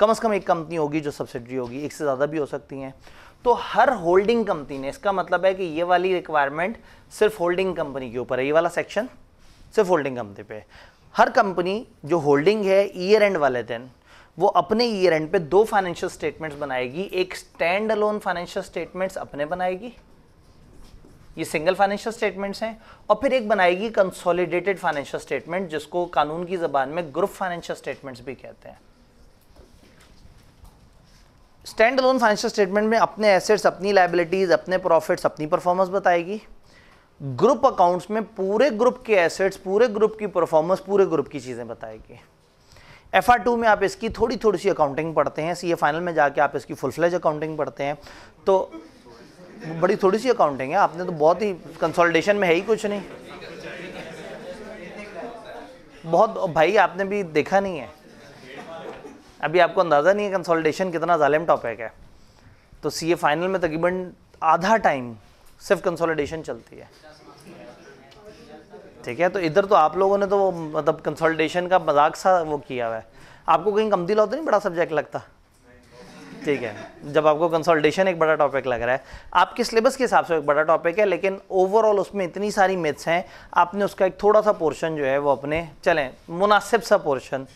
कम से कम एक कंपनी होगी जो सब्सिडरी होगी एक से ज़्यादा भी हो सकती हैं तो हर होल्डिंग कंपनी ने इसका मतलब है कि ये वाली रिक्वायरमेंट सिर्फ होल्डिंग कंपनी के ऊपर है ये वाला सेक्शन सिर्फ होल्डिंग कंपनी पे हर कंपनी जो होल्डिंग है ईयर एंड वाले दिन वो अपने ईयर एंड पे दो फाइनेंशियल स्टेटमेंट्स बनाएगी एक स्टैंड अलोन फाइनेंशियल स्टेटमेंट्स अपने बनाएगी ये सिंगल फाइनेंशियल स्टेटमेंट्स हैं और फिर एक बनाएगी कंसोलिडेटेड फाइनेंशियल स्टेटमेंट जिसको कानून की जबान में ग्रुप फाइनेंशियल स्टेटमेंट्स भी कहते हैं स्टैंड अलोन फाइनेंशियल स्टेटमेंट में अपने एसेट्स अपनी लाइबिलिटीज अपने प्रॉफिट्स अपनी परफॉर्मेंस बताएगी ग्रुप अकाउंट्स में पूरे ग्रुप के एसेट्स पूरे ग्रुप की परफॉर्मेंस पूरे ग्रुप की चीज़ें बताएगी एफ आर टू में आप इसकी थोड़ी थोड़ी सी अकाउंटिंग पढ़ते हैं सी ए फाइनल में जाके आप इसकी फुल फ्लेज अकाउंटिंग पढ़ते हैं तो बड़ी थोड़ी सी अकाउंटिंग है आपने तो बहुत ही कंसोलिडेशन में है ही कुछ नहीं बहुत भाई आपने भी देखा नहीं है अभी आपको अंदाज़ा नहीं है कंसोलिडेशन कितना ालिम टॉपिक है तो सी ए फाइनल में तकरीबन आधा टाइम सिर्फ कंसोलिडेशन चलती है ठीक है तो इधर तो आप लोगों ने तो वो मतलब कंसल्टेशन का मजाक सा वो किया हुआ है आपको कहीं कम दिला तो नहीं बड़ा सब्जेक्ट लगता ठीक है जब आपको कंसल्टेशन एक बड़ा टॉपिक लग रहा है आपके सिलेबस के हिसाब से एक बड़ा टॉपिक है लेकिन ओवरऑल उसमें इतनी सारी मिथ्स हैं आपने उसका एक थोड़ा सा पोर्शन जो है वो अपने चलें मुनासिब सा पोर्शन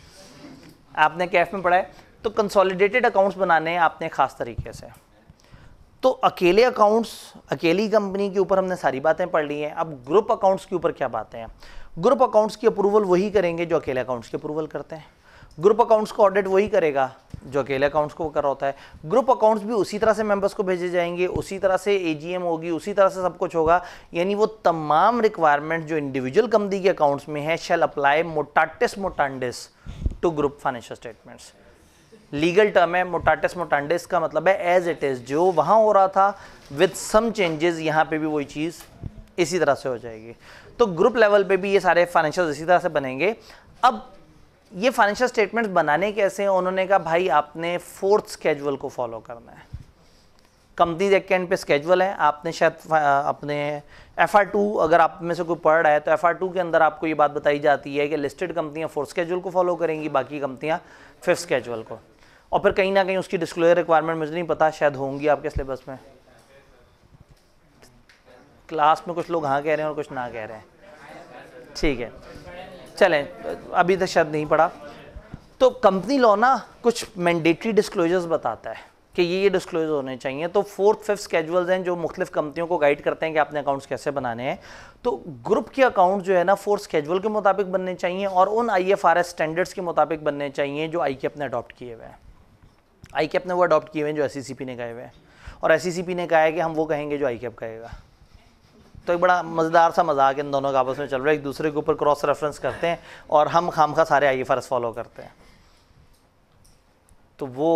आपने कैफ में पढ़ा है तो कंसोलिडेटेड अकाउंट्स बनाने हैं आपने ख़ास तरीके से तो अकेले अकाउंट्स अकेली कंपनी के ऊपर हमने सारी बातें पढ़ ली हैं अब ग्रुप अकाउंट्स के ऊपर क्या बातें हैं ग्रुप अकाउंट्स की अप्रूवल वही करेंगे जो अकेले अकाउंट्स की अप्रूवल करते हैं ग्रुप अकाउंट्स को ऑडिट वही करेगा जो अकेले अकाउंट्स को कर रहा होता है ग्रुप अकाउंट्स भी उसी तरह से मेंबर्स को भेजे जाएंगे उसी तरह से एजीएम होगी उसी तरह से सब कुछ होगा यानी वो तमाम रिक्वायरमेंट जो इंडिविजुअल कंपनी के अकाउंट्स में है shall apply mutatis mutandis to group financial statements legal term है मोटाटस मोटांडिस का मतलब है एज इट इज़ जो वहाँ हो रहा था विद सम चेंजेस यहाँ पे भी वही चीज़ इसी तरह से हो जाएगी तो ग्रुप लेवल पे भी ये सारे फाइनेंशियल इसी तरह से बनेंगे अब ये फाइनेंशियल स्टेटमेंट्स बनाने कैसे हैं उन्होंने कहा भाई आपने फोर्थ स्केजुअल को फॉलो करना है कंपनीज एक एंड पे स्केजुअल है आपने शायद अपने एफ आर टू अगर आप में से कोई पढ़ रहा है तो एफ आर टू के अंदर आपको ये बात बताई जाती है कि लिस्टेड कंपनियां फोर्थ स्केजुअल को फॉलो करेंगी बाकी कंपनियां फिफ्थ स्केजुअल को और फिर कहीं ना कहीं उसकी डिस्क्लोजर रिक्वायरमेंट मुझे नहीं पता शायद होंगी आपके सिलेबस में क्लास में कुछ लोग हाँ कह रहे हैं और कुछ ना कह रहे हैं ठीक है चलें अभी तक शायद नहीं पढ़ा तो कंपनी लॉ ना कुछ मैंडेटरी डिस्क्लोजर्स बताता है कि ये ये डिस्क्लोजर होने चाहिए तो फोर्थ फिफ्थ स्केजुअल्स हैं जो मुख्तफ कंपनियों को गाइड करते हैं कि आपने अकाउंट्स कैसे बनाने हैं तो ग्रुप के अकाउंट जो है ना फोर्थ स्केजुअल के मुताबिक बनने चाहिए और उन I F R S standards के मुताबिक बनने चाहिए जो आई के अपने अडॉप्ट किए हुए हैं आई कैप ने वो अडॉप्ट किए हुए हैं जो एस e ने कहे हुए हैं और एस e ने कहा है कि हम वो कहेंगे जो आई कैप कहेगा तो एक बड़ा मज़ेदार सा मजाक इन दोनों का आपस में चल रहा है एक दूसरे के ऊपर क्रॉस रेफरेंस करते हैं और हम खाम खा सारे आई फॉलो करते हैं तो वो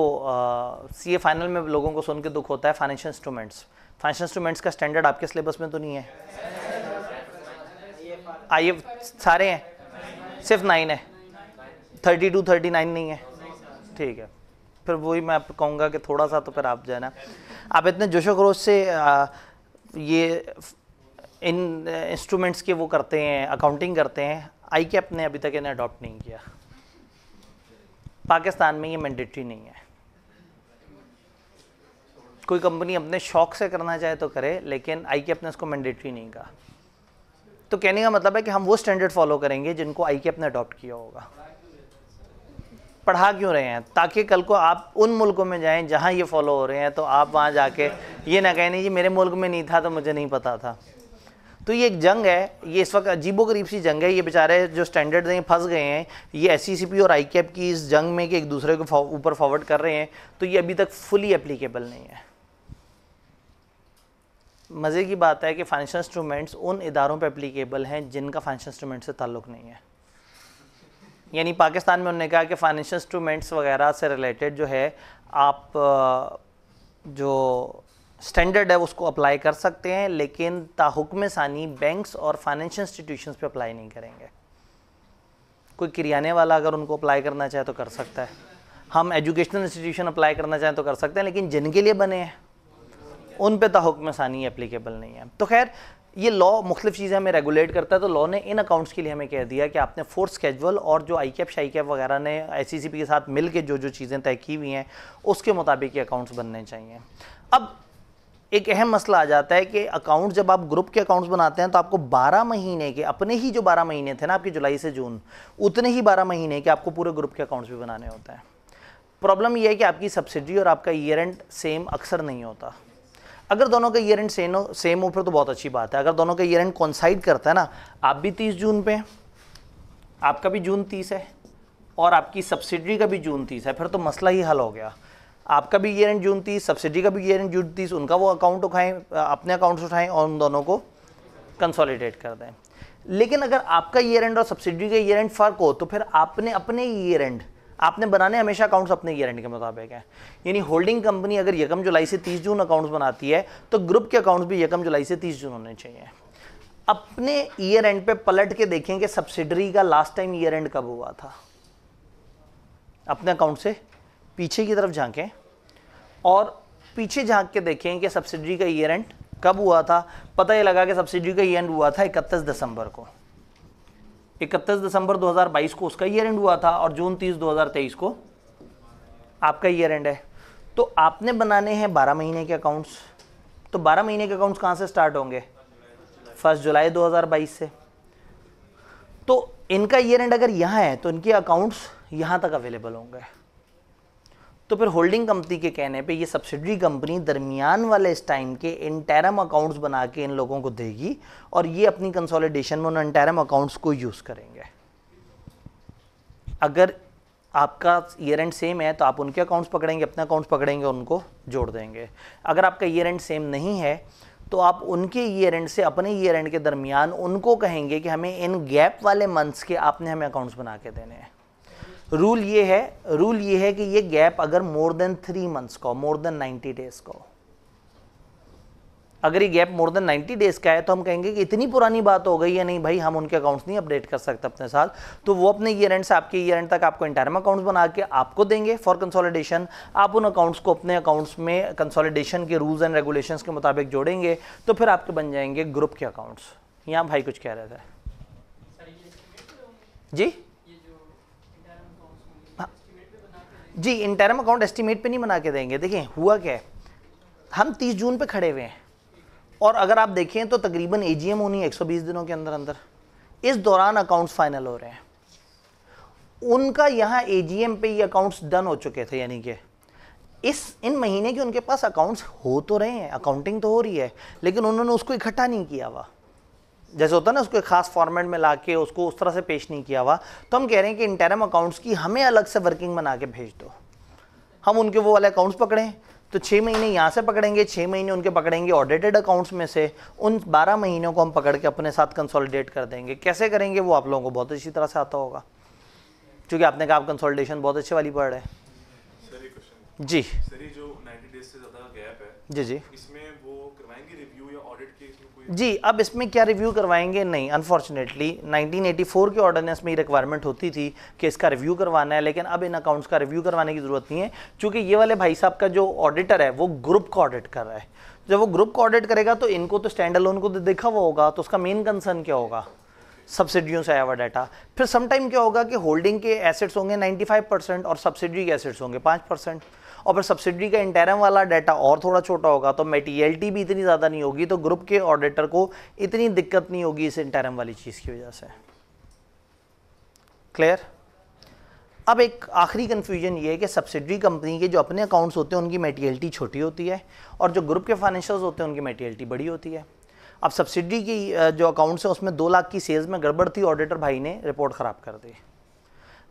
सी ए फाइनल में लोगों को सुन के दुख होता है फाइनेंशियल इंस्ट्रूमेंट्स फाइनेंशियल इंस्ट्रूमेंट्स का स्टैंडर्ड आपके सिलेबस में तो नहीं है आई सारे हैं सिर्फ नाइन है थर्टी टू थर्टी नाइन नहीं है ठीक है फिर वही मैं आपको कहूँगा कि थोड़ा सा तो फिर आप जाना आप इतने जोशो खरोश से आ, ये इन इंस्ट्रूमेंट्स के वो करते हैं अकाउंटिंग करते हैं आई कैप ने अभी तक इन्हें अडॉप्ट नहीं किया पाकिस्तान में ये मैंडेटरी नहीं है कोई कंपनी अपने शौक से करना चाहे तो करे लेकिन आई कैप ने उसको मैंडेटरी नहीं कहा तो कहने का मतलब है कि हम वो स्टैंडर्ड फॉलो करेंगे जिनको आई कैप ने अडॉप्ट किया होगा पढ़ा क्यों रहे हैं ताकि कल को आप उन मुल्कों में जाएं जहां ये फॉलो हो रहे हैं तो आप वहां जाके ये ना कहें नहीं जी मेरे मुल्क में नहीं था तो मुझे नहीं पता था तो ये एक जंग है ये इस वक्त अजीबो गरीब सी जंग है ये बेचारे जो स्टैंडर्ड हैं फंस गए हैं ये एस e और आई e की इस जंग में कि एक दूसरे को ऊपर फॉरवर्ड कर रहे हैं तो ये अभी तक फुली एप्लीकेबल नहीं है मज़े की बात है कि फाइनेंशियल इंस्ट्रूमेंट्स उन इदारों पर अप्लीकेबल हैं जिनका फाइनेंशियल इंस्ट्रूमेंट से ताल्लुक़ नहीं है यानी पाकिस्तान में उन्होंने कहा कि फाइनेंशियल इंस्ट्रूमेंट्स वगैरह से रिलेटेड जो है आप जो स्टैंडर्ड है उसको अप्लाई कर सकते हैं लेकिन ताहुकम सानी बैंक्स और फाइनेंशियल इंस्टीट्यूशंस पे अप्लाई नहीं करेंगे कोई किरियाने वाला अगर उनको अप्लाई करना चाहे तो कर सकता है हम एजुकेशनल इंस्टीट्यूशन अप्लाई करना चाहें तो कर सकते हैं लेकिन जिनके लिए बने हैं उन पर तहकम सानी एप्लीकेबल नहीं है तो खैर ये लॉ मुख्तफ चीज़ें हमें रेगुलेट करता है तो लॉ ने इन अकाउंट्स के लिए हमें कह दिया कि आपने फोर्थ स्केजुअल और जो आई कैप शाई कैप वगैरह ने पी e के साथ मिल के जो जो चीज़ें तय की हुई हैं उसके मुताबिक ये अकाउंट्स बनने चाहिए अब एक अहम मसला आ जाता है कि अकाउंट जब आप ग्रुप के अकाउंट्स बनाते हैं तो आपको 12 महीने के अपने ही जो 12 महीने थे ना आपके जुलाई से जून उतने ही 12 महीने के आपको पूरे ग्रुप के अकाउंट्स भी बनाने होते हैं प्रॉब्लम यह है कि आपकी सब्सिडी और आपका ईयर एंड सेम अक्सर नहीं होता अगर दोनों का ईयर एंड सेम हो सेम हो फिर तो बहुत अच्छी बात है अगर दोनों का ईयर एंड कॉन्साइड करता है ना आप भी तीस जून पे हैं आपका भी जून तीस है और आपकी सब्सिडी का भी जून तीस है फिर तो मसला ही हल हो गया आपका भी ईयर एंड जून तीस सब्सिडी का भी ईयर एंड जून तीस उनका वो अकाउंट उठाएं अपने अकाउंट्स उठाएं और उन दोनों को कंसोलिडेट कर दें लेकिन अगर आपका ईयर एंड और सब्सिडी का ईयर एंड फ़र्क हो तो फिर आपने अपने ईयर एंड आपने बनाने हमेशा अकाउंट्स अपने गारंटी के मुताबिक हैं यानी होल्डिंग कंपनी अगर यकम जुलाई से तीस जून अकाउंट्स बनाती है तो ग्रुप के अकाउंट्स भी यकम जुलाई से तीस जून होने चाहिए अपने ईयर एंड पे पलट के देखें कि सब्सिडरी का लास्ट टाइम ईयर एंड कब हुआ था अपने अकाउंट से पीछे की तरफ झांकें और पीछे झांक के देखें कि सब्सिडरी का ईयर एंड कब हुआ था पता ही लगा कि सब्सिडी का ईयर एंड हुआ था इकतीस दिसंबर को इकतीस दिसंबर 2022 को उसका ईयर एंड हुआ था और जून 30 2023 को आपका ईयर एंड है तो आपने बनाने हैं 12 महीने के अकाउंट्स तो 12 महीने के अकाउंट्स कहाँ से स्टार्ट होंगे फर्स्ट जुलाई 2022 से तो इनका ईयर एंड अगर यहाँ है तो इनके अकाउंट्स यहाँ तक अवेलेबल होंगे तो फिर होल्डिंग कंपनी के कहने पे ये सब्सिडरी कंपनी दरमियान वाले इस टाइम के टैरम अकाउंट्स बना के इन लोगों को देगी और ये अपनी कंसोलिडेशन में उन टैरम अकाउंट्स को यूज़ करेंगे अगर आपका ईयर एंड सेम है तो आप उनके अकाउंट्स पकड़ेंगे अपने अकाउंट्स पकड़ेंगे उनको जोड़ देंगे अगर आपका ईयर एंड सेम नहीं है तो आप उनके ईयर एंड से अपने ईयर एंड के दरमियान उनको कहेंगे कि हमें इन गैप वाले मंथ्स के आपने हमें अकाउंट्स बना के देने हैं रूल ये है रूल ये है कि ये गैप अगर मोर देन थ्री मंथ्स का मोर देन नाइन्टी डेज का अगर ये gap more than ninety days का है तो हम कहेंगे कि इतनी पुरानी बात हो गई है नहीं भाई हम उनके अकाउंट्स नहीं अपडेट कर सकते अपने साथ तो वो अपने ईयर एंड से आपके ईयर एंड तक आपको इंटरम अकाउंट्स बना के आपको देंगे फॉर कंसोलिडेशन आप उन अकाउंट्स को अपने अकाउंट्स में कंसोलिडेशन के रूल्स एंड रेगुलेशन के मुताबिक जोड़ेंगे तो फिर आपके बन जाएंगे ग्रुप के अकाउंट्स यहाँ भाई कुछ कह रहे थे जी जी इंटरम अकाउंट एस्टिमेट पे नहीं बना के देंगे देखिए हुआ क्या है हम 30 जून पे खड़े हुए हैं और अगर आप देखें तो तकरीबन एजीएम होनी है 120 दिनों के अंदर अंदर इस दौरान अकाउंट्स फाइनल हो रहे हैं उनका यहाँ एजीएम पे ये अकाउंट्स डन हो चुके थे यानी कि इस इन महीने के उनके पास अकाउंट्स हो तो रहे हैं अकाउंटिंग तो हो रही है लेकिन उन्होंने उसको इकट्ठा नहीं किया हुआ जैसे होता है ना उसको एक खास फॉर्मेट में ला के उसको उस तरह से पेश नहीं किया हुआ तो हम कह रहे हैं कि इंटरम अकाउंट्स की हमें अलग से वर्किंग बना के भेज दो हम उनके वो वाले अकाउंट्स पकड़ें तो छः महीने यहाँ से पकड़ेंगे छः महीने उनके पकड़ेंगे ऑडिटेड अकाउंट्स में से उन बारह महीनों को हम पकड़ के अपने साथ कंसोलिडेट कर देंगे कैसे करेंगे वो आप लोगों को बहुत अच्छी तरह से आता होगा क्योंकि आपने कहा आप कंसोलिडेशन बहुत अच्छे वाली पढ़ रहे हैं जी सर जो 90 से ज़्यादा गैप है जी जी जी अब इसमें क्या रिव्यू करवाएंगे नहीं अनफॉर्चुनेटली 1984 के ऑर्डिनेंस में ये रिक्वायरमेंट होती थी कि इसका रिव्यू करवाना है लेकिन अब इन अकाउंट्स का रिव्यू करवाने की ज़रूरत नहीं है क्योंकि ये वाले भाई साहब का जो ऑडिटर है वो ग्रुप का ऑडिट कर रहा है जब वो ग्रुप का ऑडिट करेगा तो इनको तो स्टैंड अलोन को तो देखा हुआ होगा तो उसका मेन कंसर्न क्या होगा सब्सिडियों से आया हुआ डाटा फिर समटाइम क्या होगा कि होल्डिंग के एसेट्स होंगे नाइन्टी परसेंट और सब्सिडी के एसेट्स होंगे पाँच परसेंट और फिर सब्सिडी का इंटरम वाला डाटा और थोड़ा छोटा होगा तो मेटीएलटी भी इतनी ज़्यादा नहीं होगी तो ग्रुप के ऑडिटर को इतनी दिक्कत नहीं होगी इस इंटरम वाली चीज़ की वजह से क्लियर अब एक आखिरी कन्फ्यूजन ये है कि सब्सिडी कंपनी के जो अपने अकाउंट्स होते हैं उनकी मेटीएलिटी छोटी होती है और जो ग्रुप के फाइनेंशियल्स होते हैं उनकी मेटीएलिटी बड़ी होती है अब सब्सिडी की जो अकाउंट्स हैं उसमें दो लाख की सेल्स में गड़बड़ थी ऑडिटर भाई ने रिपोर्ट ख़राब कर दी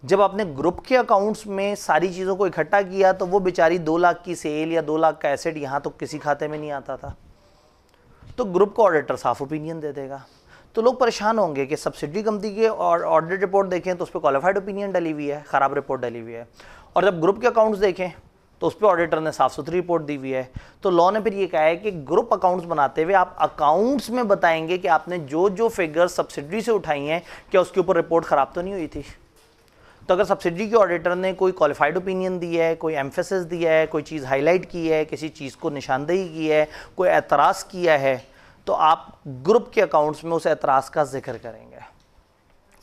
जब आपने ग्रुप के अकाउंट्स में सारी चीज़ों को इकट्ठा किया तो वो बेचारी दो लाख की सेल या दो लाख का एसेट यहाँ तो किसी खाते में नहीं आता था तो ग्रुप का ऑडिटर साफ ओपिनियन दे देगा तो लोग परेशान होंगे कि सब्सिडी कंपनी के और ऑडिट रिपोर्ट देखें तो उस पर क्वालिफाइड ओपिनियन डली हुई है ख़राब रिपोर्ट डली हुई है और जब ग्रुप के अकाउंट्स देखें तो उस पर ऑडिटर ने साफ सुथरी रिपोर्ट दी हुई है तो लॉ ने फिर ये कहा है कि ग्रुप अकाउंट्स बनाते हुए आप अकाउंट्स में बताएंगे कि आपने जो जो फिगर्स सब्सिडी से उठाई हैं क्या उसके ऊपर रिपोर्ट ख़राब तो नहीं हुई थी तो अगर सब्सिडी के ऑडिटर ने कोई क्वालिफाइड ओपिनियन दिया है कोई एम्फेसिस दिया है कोई चीज़ हाईलाइट की है किसी चीज़ को निशानदेही की है कोई एतराज़ किया है तो आप ग्रुप के अकाउंट्स में उस एतराज़ का जिक्र करेंगे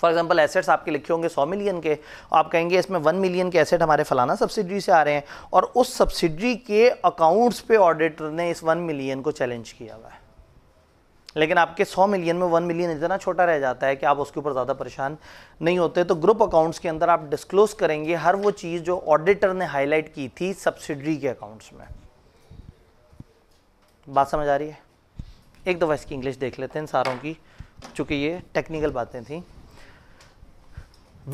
फॉर एग्जाम्पल एसेट्स आपके लिखे होंगे सौ मिलियन के आप कहेंगे इसमें वन मिलियन के एसेट हमारे फलाना सब्सिडरी से आ रहे हैं और उस सब्सिडरी के अकाउंट्स पे ऑडिटर ने इस वन मिलियन को चैलेंज किया हुआ है लेकिन आपके 100 मिलियन में 1 मिलियन इतना छोटा रह जाता है कि आप उसके ऊपर ज़्यादा परेशान नहीं होते तो ग्रुप अकाउंट्स के अंदर आप डिस्क्लोज करेंगे हर वो चीज़ जो ऑडिटर ने हाईलाइट की थी सब्सिडरी के अकाउंट्स में बात समझ आ रही है एक दफ़ा इसकी इंग्लिश देख लेते हैं इन सारों की चूँकि ये टेक्निकल बातें थी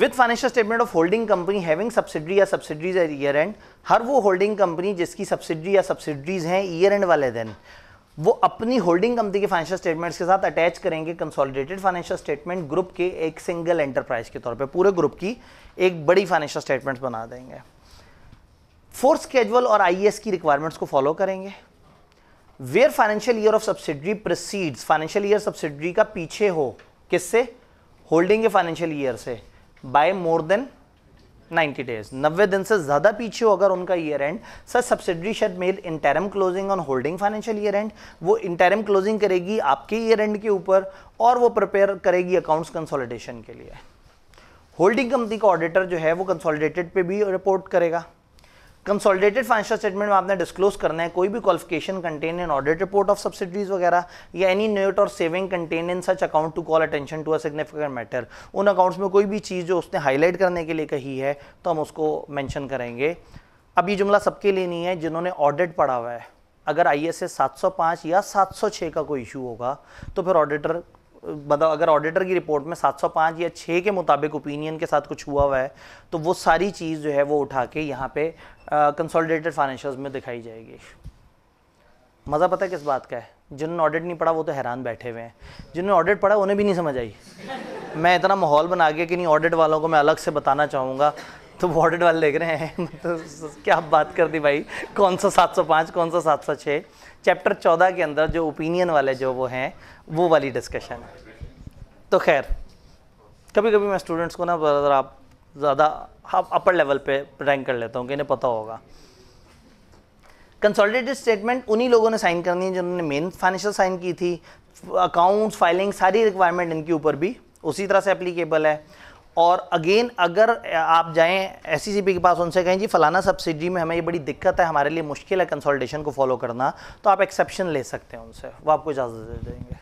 with financial statement of holding company having subsidy या सब्सिडीज एट ईयर एंड हर वो होल्डिंग कंपनी जिसकी सब्सिडी या सब्सिडीज हैं ईयर एंड वाले दिन वो अपनी होल्डिंग कंपनी के फाइनेंशियल स्टेटमेंट्स के साथ अटैच करेंगे कंसोलिडेटेड फाइनेंशियल स्टेटमेंट ग्रुप के एक सिंगल एंटरप्राइज के तौर पे पूरे ग्रुप की एक बड़ी फाइनेंशियल स्टेटमेंट्स बना देंगे फोर्थ स्केजुअल और आई e की रिक्वायरमेंट्स को फॉलो करेंगे where financial year of subsidiary proceed financial year subsidiary का पीछे हो किससे होल्डिंग के फाइनेंशियल ईयर से बाय मोर देन 90 डेज 90 दिन से ज़्यादा पीछे हो अगर उनका year end sir subsidy shed made interim closing on holding financial year end वो इंटरम क्लोजिंग करेगी आपके ईयर एंड के ऊपर और वो प्रिपेयर करेगी अकाउंट्स कंसोलिडेशन के लिए होल्डिंग कंपनी का ऑडिटर जो है वो कंसोलिडेटेड पे भी रिपोर्ट करेगा कंसोलिडेटेड फाइनेंशियल स्टेटमेंट में आपने डिस्क्लोज करना है कोई भी qualification contain in audit report of subsidies वगैरह या एनी नोट और saving contain in such account to call attention to a significant matter उन अकाउंट्स में कोई भी चीज़ जो उसने हाईलाइट करने के लिए कही है तो हम उसको मैंशन करेंगे अब ये जुमला सबके लिए नहीं है जिन्होंने ऑडिट पढ़ा हुआ है अगर आई एस एस सात सौ पाँच या सात सौ छः का कोई इशू होगा तो फिर ऑडिटर मतलब अगर ऑडिटर की रिपोर्ट में 705 या 6 के मुताबिक ओपिनियन के साथ कुछ हुआ हुआ है तो वो सारी चीज़ जो है वो उठा के यहाँ पे कंसोलिडेटेड फाइनेंशियल्स में दिखाई जाएगी मज़ा पता है किस बात का है जिन्होंने ऑडिट नहीं पढ़ा वो तो हैरान बैठे हुए हैं जिन्होंने ऑडिट पढ़ा उन्हें भी नहीं समझ आई मैं इतना माहौल बना गया कि नहीं ऑडिट वालों को मैं अलग से बताना चाहूँगा तो बॉर्डर वाले देख रहे हैं तो क्या बात कर दी भाई कौन सा सात सौ पाँच कौन सा छः चैप्टर चौदह के अंदर जो ओपिनियन वाले जो वो हैं वो वाली डिस्कशन है तो खैर कभी कभी मैं स्टूडेंट्स को ना बार आप ज़्यादा अपर हाँ, लेवल पे रैंक कर लेता हूँ कि इन्हें पता होगा कंसोलिडेटेड स्टेटमेंट उन्हीं लोगों ने साइन करनी है जिन्होंने मेन फाइनेंशियल साइन की थी अकाउंट्स फाइलिंग सारी रिक्वायरमेंट इनके ऊपर भी उसी तरह से एप्लीकेबल है और अगेन अगर आप जाएं एस e के पास उनसे कहें जी फलाना सब्सिडी में हमें ये बड़ी दिक्कत है हमारे लिए मुश्किल है कंसोलिडेशन को फॉलो करना तो आप एक्सेप्शन ले सकते हैं उनसे वो आपको इजाज़त दे देंगे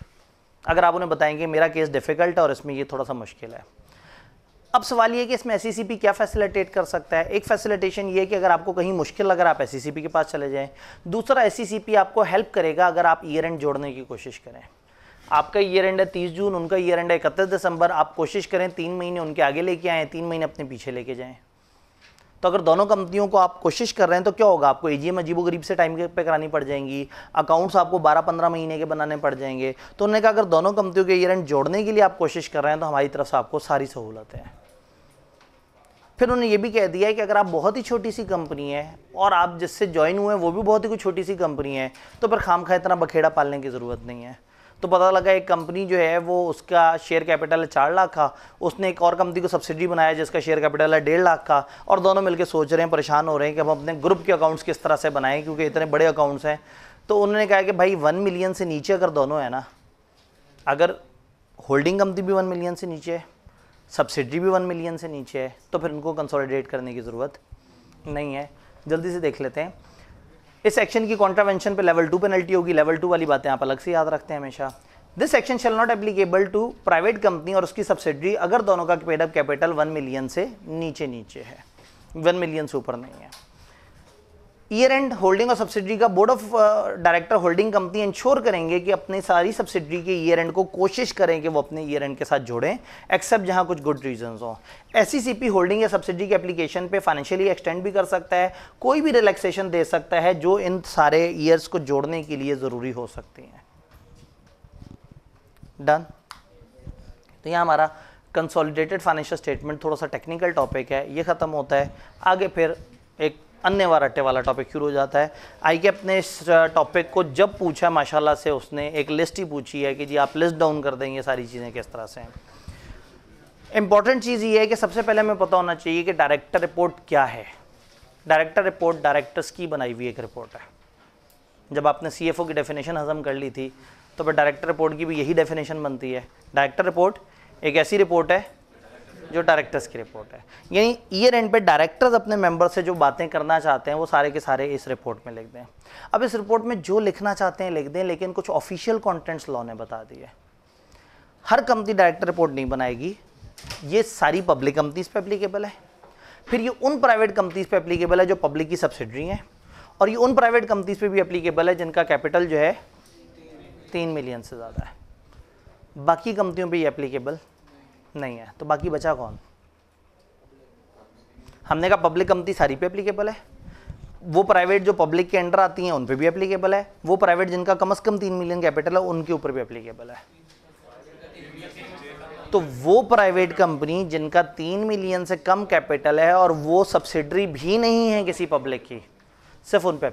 अगर आप उन्हें बताएंगे मेरा केस डिफ़िकल्ट है और इसमें ये थोड़ा सा मुश्किल है अब सवाल ये कि इसमें एस e क्या फैसिलिटेट कर सकता है एक फैसिलिटेशन ये कि अगर आपको कहीं मुश्किल लग रहा आप एस e के पास चले जाएँ दूसरा एस आपको हेल्प करेगा अगर आप ईयर एंड जोड़ने की कोशिश करें आपका ईयर एंड है तीस जून उनका ईयर एंड है इकतीस दिसंबर आप कोशिश करें तीन महीने उनके आगे लेके आएँ तीन महीने अपने पीछे लेके जाएँ तो अगर दोनों कंपनियों को आप कोशिश कर रहे हैं तो क्या होगा आपको एजीएम अजीबो गरीब से टाइम पे करानी पड़ जाएंगी अकाउंट्स आपको 12-15 महीने के बनाने पड़ जाएंगे तो उन्होंने कहा अगर दोनों कंपनियों के ईयर एंड जोड़ने के लिए आप कोशिश कर रहे हैं तो हमारी तरफ से आपको सारी सहूलत है फिर उन्होंने ये भी कह दिया है कि अगर आप बहुत ही छोटी सी कंपनी है और आप जिससे ज्वाइन हुए हैं वो भी बहुत ही कुछ छोटी सी कंपनी है तो फिर खाम खा इतना बखेड़ा पालने की ज़रूरत नहीं है तो पता लगा एक कंपनी जो है वो उसका शेयर कैपिटल है चार लाख का उसने एक और कंपनी को सब्सिडी बनाया जिसका शेयर कैपिटल है डेढ़ लाख का और दोनों मिलकर सोच रहे हैं परेशान हो रहे हैं कि हम अपने ग्रुप के अकाउंट्स किस तरह से बनाएं क्योंकि इतने बड़े अकाउंट्स हैं तो उन्होंने कहा कि भाई वन मिलियन से नीचे अगर दोनों है ना अगर होल्डिंग कंपनी भी वन मिलियन से नीचे है सब्सिडी भी वन मिलियन से नीचे है तो फिर उनको कंसोलिडेट करने की ज़रूरत नहीं है जल्दी से देख लेते हैं इस एक्शन की कॉन्ट्रावेंशन पे लेवल टू पेनल्टी होगी लेवल टू वाली बातें आप अलग से याद रखते हैं हमेशा this action shall not applicable to private company और उसकी सब्सिडरी अगर दोनों का पेडअप कैपिटल वन मिलियन से नीचे नीचे है वन मिलियन से ऊपर नहीं है ईयर एंड होल्डिंग और सब्सिडी का board of director holding company ensure करेंगे कि अपने सारी सब्सिडी के ईयर एंड को कोशिश करें कि वो अपने ईयर एंड के साथ जोड़ें एक्सेप्ट जहां कुछ गुड रीजन हों एस होल्डिंग e या सब्सिडी के एप्लीकेशन पे फाइनेंशियली एक्सटेंड भी कर सकता है कोई भी रिलैक्सेशन दे सकता है जो इन सारे ईयर्स को जोड़ने के लिए ज़रूरी हो सकती हैं डन तो यहाँ हमारा कंसोलिडेटेड फाइनेंशियल स्टेटमेंट थोड़ा सा टेक्निकल टॉपिक है ये ख़त्म होता है आगे फिर एक अन्य वार अट्टे वाला टॉपिक शुरू हो जाता है आई कैप ने इस टॉपिक को जब पूछा माशाल्लाह से उसने एक लिस्ट ही पूछी है कि जी आप लिस्ट डाउन कर देंगे सारी चीज़ें किस तरह से इंपॉर्टेंट चीज़ ये है कि सबसे पहले हमें पता होना चाहिए कि डायरेक्टर रिपोर्ट क्या है डायरेक्टर रिपोर्ट डायरेक्टर्स की बनाई हुई एक रिपोर्ट है जब आपने सी की डेफिनेशन हज़म कर ली थी तो फिर डायरेक्टर रिपोर्ट की भी यही डेफिनेशन बनती है डायरेक्टर रिपोर्ट एक ऐसी रिपोर्ट है जो डायरेक्टर्स की रिपोर्ट है यानी ईयर एंड पे डायरेक्टर्स अपने मेंबर से जो बातें करना चाहते हैं वो सारे के सारे इस रिपोर्ट में लिख दें अब इस रिपोर्ट में जो लिखना चाहते हैं लिख दें लेकिन कुछ ऑफिशियल कॉन्टेंट्स लॉ ने बता दिए हर कंपनी डायरेक्टर रिपोर्ट नहीं बनाएगी ये सारी पब्लिक कंपनीज पर अप्लीकेबल है फिर ये उन प्राइवेट कंपनीज पर अप्लीकेबल है जो पब्लिक की सब्सिडरी हैं और ये उन प्राइवेट कंपनीज पर भी अप्लीकेबल है जिनका कैपिटल जो है तीन मिलियन से ज़्यादा है बाकी कंपनियों पर ये अप्लीकेबल नहीं है तो बाकी बचा कौन हमने कहा पब्लिक कंपनी सारी पे अप्लीकेबल है वो प्राइवेट जो पब्लिक के अंडर आती हैं उन पे भी अप्लीकेबल है वो प्राइवेट जिनका कम से कम तीन मिलियन कैपिटल है उनके ऊपर भी अप्लीकेबल है तो वो प्राइवेट कंपनी जिनका तीन मिलियन से कम कैपिटल है और वो सब्सिडरी भी नहीं है किसी पब्लिक की सिर्फ उन पे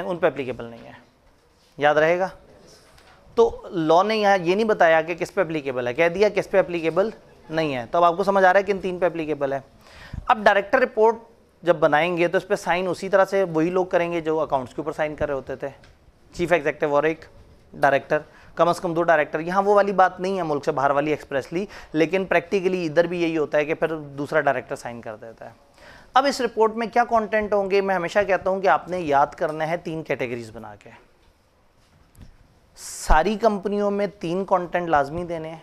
उन पे अप्लीकेबल नहीं है याद रहेगा तो लॉ ने यहाँ ये नहीं बताया कि किस पे अप्लीकेबल है कह दिया किस पे अप्लीकेबल नहीं है तो अब आपको समझ आ रहा है कि इन तीन पे अप्लीकेबल है अब डायरेक्टर रिपोर्ट जब बनाएंगे तो इस पर साइन उसी तरह से वही लोग करेंगे जो अकाउंट्स के ऊपर साइन कर रहे होते थे चीफ एग्जेक्टिव और एक डायरेक्टर कम से कम दो डायरेक्टर यहाँ वो वाली बात नहीं है मुल्क से बाहर वाली एक्सप्रेसली लेकिन प्रैक्टिकली इधर भी यही होता है कि फिर दूसरा डायरेक्टर साइन कर देता है अब इस रिपोर्ट में क्या कंटेंट होंगे मैं हमेशा कहता हूँ कि आपने याद करना है तीन कैटेगरीज बना के सारी कंपनियों में तीन कंटेंट लाजमी देने हैं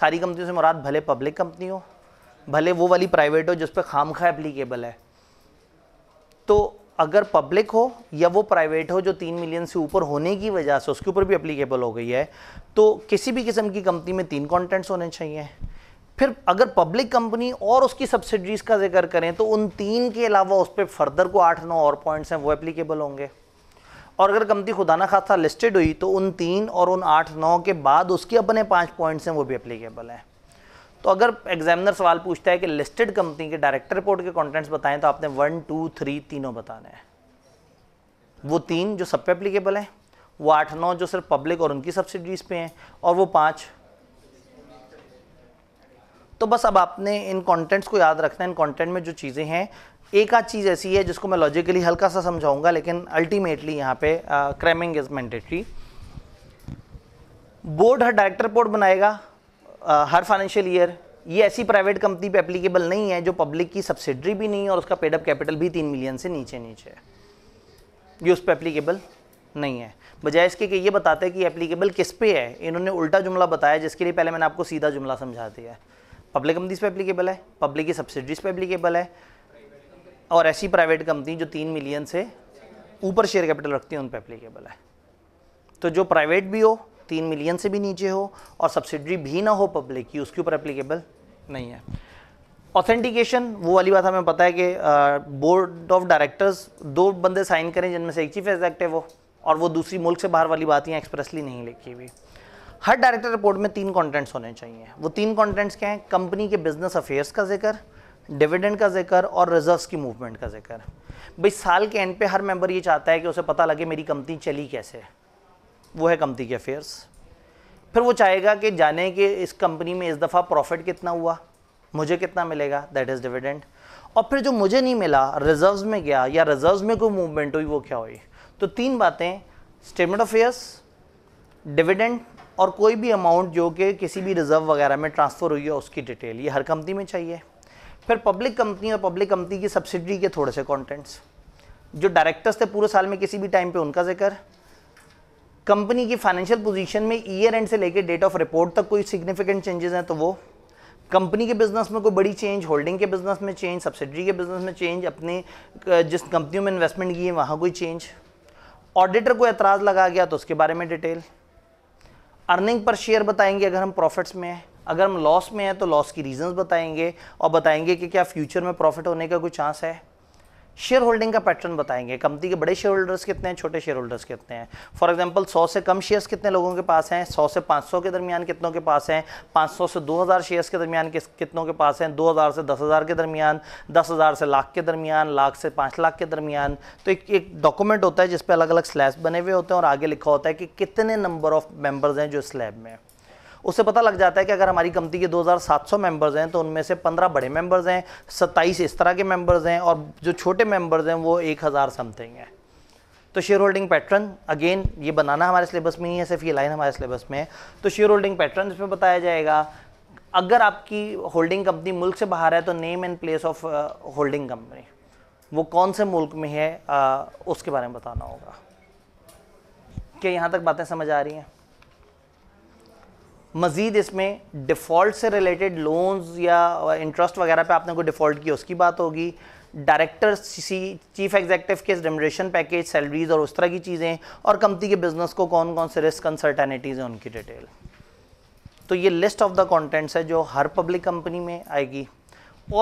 सारी कंपनियों से मुराद भले पब्लिक कंपनी हो भले वो वाली प्राइवेट हो जिस पर खाम खा एप्लीकेबल है तो अगर पब्लिक हो या वो प्राइवेट हो जो तीन मिलियन से ऊपर होने की वजह से उसके ऊपर भी अप्लीकेबल हो गई है तो किसी भी किस्म की कंपनी में तीन कॉन्टेंट्स होने चाहिए फिर अगर पब्लिक कंपनी और उसकी सब्सिडीज़ का जिक्र करें तो उन तीन के अलावा उस पर फर्दर को आठ नौ और पॉइंट्स हैं वो एप्लीकेबल होंगे और अगर कंपनी खुदा ना खासा लिस्टेड हुई तो उन तीन और उन आठ नौ के बाद उसके अपने पाँच पॉइंट्स हैं वो भी अप्लीकेबल हैं तो अगर एग्जामिनर सवाल पूछता है कि लिस्टेड कंपनी के डायरेक्टर रिपोर्ट के कॉन्टेंट्स बताएं तो आपने वन टू थ्री तीनों बताने हैं वो तीन जो सब पे अप्लीकेबल हैं वो आठ नौ जो सिर्फ पब्लिक और उनकी सब्सिडीज़ पे हैं और वो पाँच तो बस अब आपने इन कंटेंट्स को याद रखना है इन कंटेंट में जो चीज़ें हैं एक आध चीज़ ऐसी है जिसको मैं लॉजिकली हल्का सा समझाऊंगा लेकिन अल्टीमेटली यहाँ पे क्रैमिंग इज मैंडेटरी बोर्ड हर डायरेक्टर बोर्ड बनाएगा आ, uh, हर फाइनेंशियल ईयर ये ऐसी प्राइवेट कंपनी पे एप्लीकेबल नहीं है जो पब्लिक की सब्सिडरी भी नहीं है और उसका पेडअप कैपिटल भी तीन मिलियन से नीचे नीचे है ये उस पर एप्लीकेबल नहीं है बजाय इसके कि ये बताते हैं कि एप्लीकेबल किस पे है इन्होंने उल्टा जुमला बताया जिसके लिए पहले मैंने आपको सीधा जुमला समझा दिया है पब्लिक कंपनीज पे एप्लीकेबल है पब्लिक की सब्सिडीज पे एप्लीकेबल है और ऐसी प्राइवेट कंपनी जो तीन मिलियन से ऊपर शेयर कैपिटल रखती है उन पर अप्लीकेबल है तो जो प्राइवेट भी हो तीन मिलियन से भी नीचे हो और सब्सिडी भी ना हो पब्लिक की उसके ऊपर अप्लीकेबल नहीं है ऑथेंटिकेशन वो वाली बात हमें पता है कि बोर्ड ऑफ डायरेक्टर्स दो बंदे साइन करें जिनमें से एक चीफ एग्जैक्टिव हो और वो दूसरी मुल्क से बाहर वाली बात यहाँ एक्सप्रेसली नहीं लिखी हुई हर डायरेक्टर रिपोर्ट में तीन कॉन्टेंट्स होने चाहिए वो तीन कॉन्टेंट्स क्या हैं कंपनी के बिजनेस अफेयर्स का जिक्र डिविडेंड का जिक्र और रिजर्व्स की मूवमेंट का जिक्र भाई साल के एंड पे हर मेंबर ये चाहता है कि उसे पता लगे मेरी कंपनी चली कैसे वो है कंपनी के अफेयर्स फिर वो चाहेगा कि जाने कि इस कंपनी में इस दफ़ा प्रॉफिट कितना हुआ मुझे कितना मिलेगा दैट इज़ डिविडेंड और फिर जो मुझे नहीं मिला रिजर्व्स में गया या रिजर्व्स में कोई मूवमेंट हुई वो क्या हुई तो तीन बातें स्टेटमेंट ऑफ अफेयर्स डिविडेंड और कोई भी अमाउंट जो कि किसी भी रिजर्व वगैरह में ट्रांसफ़र हुई है उसकी डिटेल ये हर कंपनी में चाहिए फिर पब्लिक कंपनी और पब्लिक कंपनी की सब्सिडी के थोड़े से कॉन्टेंट्स जो डायरेक्टर्स थे पूरे साल में किसी भी टाइम पे उनका जिक्र कंपनी की फाइनेंशियल पोजीशन में ईयर एंड से लेकर डेट ऑफ रिपोर्ट तक कोई सिग्निफिकेंट चेंजेस हैं तो वो कंपनी के बिजनेस में कोई बड़ी चेंज होल्डिंग के बिजनेस में चेंज सब्सिडी के बिजनेस में चेंज अपने जिस कंपनियों में इन्वेस्टमेंट की है वहाँ कोई चेंज ऑडिटर को एतराज़ लगा गया तो उसके बारे में डिटेल अर्निंग पर शेयर बताएंगे अगर हम प्रॉफिट्स में हैं अगर हम लॉस में हैं तो लॉस की रीजंस बताएंगे और बताएंगे कि क्या फ्यूचर में प्रॉफिट होने का कोई चांस है शेयर होल्डिंग का पैटर्न बताएंगे कंपनी के बड़े शेयर होल्डर्स कितने हैं छोटे शेयर होल्डर्स कितने हैं फॉर एग्जांपल 100 से कम शेयर्स कितने लोगों के पास हैं 100 से 500 के दरमियान कितनों के पास हैं 500 से 2000 शेयर्स के दरमियान कितनों के पास हैं 2000 से 10000 के दरमियान 10000 से लाख के दरमियान लाख से पाँच लाख के दरमियान तो एक एक डॉक्यूमेंट होता है जिसपे अलग अलग स्लैब्स बने हुए होते हैं और आगे लिखा होता है कि कितने नंबर ऑफ मेम्बर्स हैं जो स्लैब में उससे पता लग जाता है कि अगर हमारी कंपनी के 2700 मेंबर्स हैं तो उनमें से 15 बड़े मेंबर्स हैं 27 इस तरह के मेंबर्स हैं और जो छोटे मेंबर्स हैं वो 1000 समथिंग है तो शेयर होल्डिंग पैटर्न अगेन ये बनाना हमारे सिलेबस में ही है सिर्फ ये लाइन हमारे सिलेबस में है तो शेयर होल्डिंग पैटर्न इसमें बताया जाएगा अगर आपकी होल्डिंग कंपनी मुल्क से बाहर है तो name and place of holding company वो कौन से मुल्क में है आ, uh, उसके बारे में बताना होगा क्या यहाँ तक बातें समझ आ रही हैं मज़ीद इसमें डिफ़ॉल्ट से रिलेटेड लोन्स या इंटरेस्ट uh, वगैरह पे आपने कोई डिफ़ॉल्ट किया उसकी बात होगी डायरेक्टर सी चीफ एग्जेक्टिव के रेमरेशन पैकेज सैलरीज और उस तरह की चीज़ें और कंपनी के बिजनेस को कौन कौन से रिस्क अनसर्टेनिटीज़ हैं उनकी डिटेल तो ये लिस्ट ऑफ द कॉन्टेंट्स है जो हर पब्लिक कंपनी में आएगी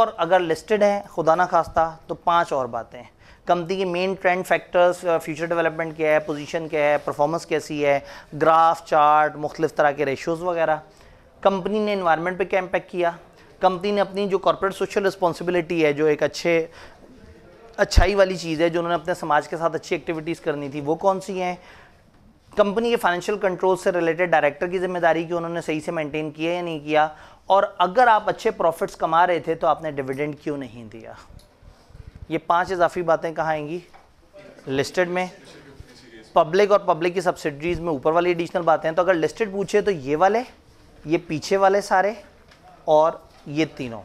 और अगर लिस्टेड हैं खुदा ना खास्ता तो पाँच और बातें कंपनी के main trend factors future development क्या है पोजीशन क्या है परफॉर्मेंस कैसी है ग्राफ चार्ट मुख्तलिफ तरह के रेशोज़ वगैरह कंपनी ने इन्वायरमेंट पे क्या इम्पेक्ट किया कंपनी ने अपनी जो कॉरपोरेट सोशल रिस्पॉन्सिबिलिटी है जो एक अच्छे अच्छाई वाली चीज़ है जो उन्होंने अपने समाज के साथ अच्छी एक्टिविटीज़ करनी थी वो कौन सी हैं कंपनी के फाइनेंशियल कंट्रोल से रिलेटेड डायरेक्टर की जिम्मेदारी कि उन्होंने सही से मेंटेन किया या नहीं किया और अगर आप अच्छे प्रॉफिट्स कमा रहे थे तो आपने डिविडेंड क्यों नहीं दिया ये पांच इजाफी बातें कहाँ आएंगी लिस्टेड में पब्लिक और पब्लिक की सब्सिडीज में ऊपर वाली एडिशनल बातें हैं तो अगर लिस्टेड पूछे तो ये वाले ये पीछे वाले सारे और ये तीनों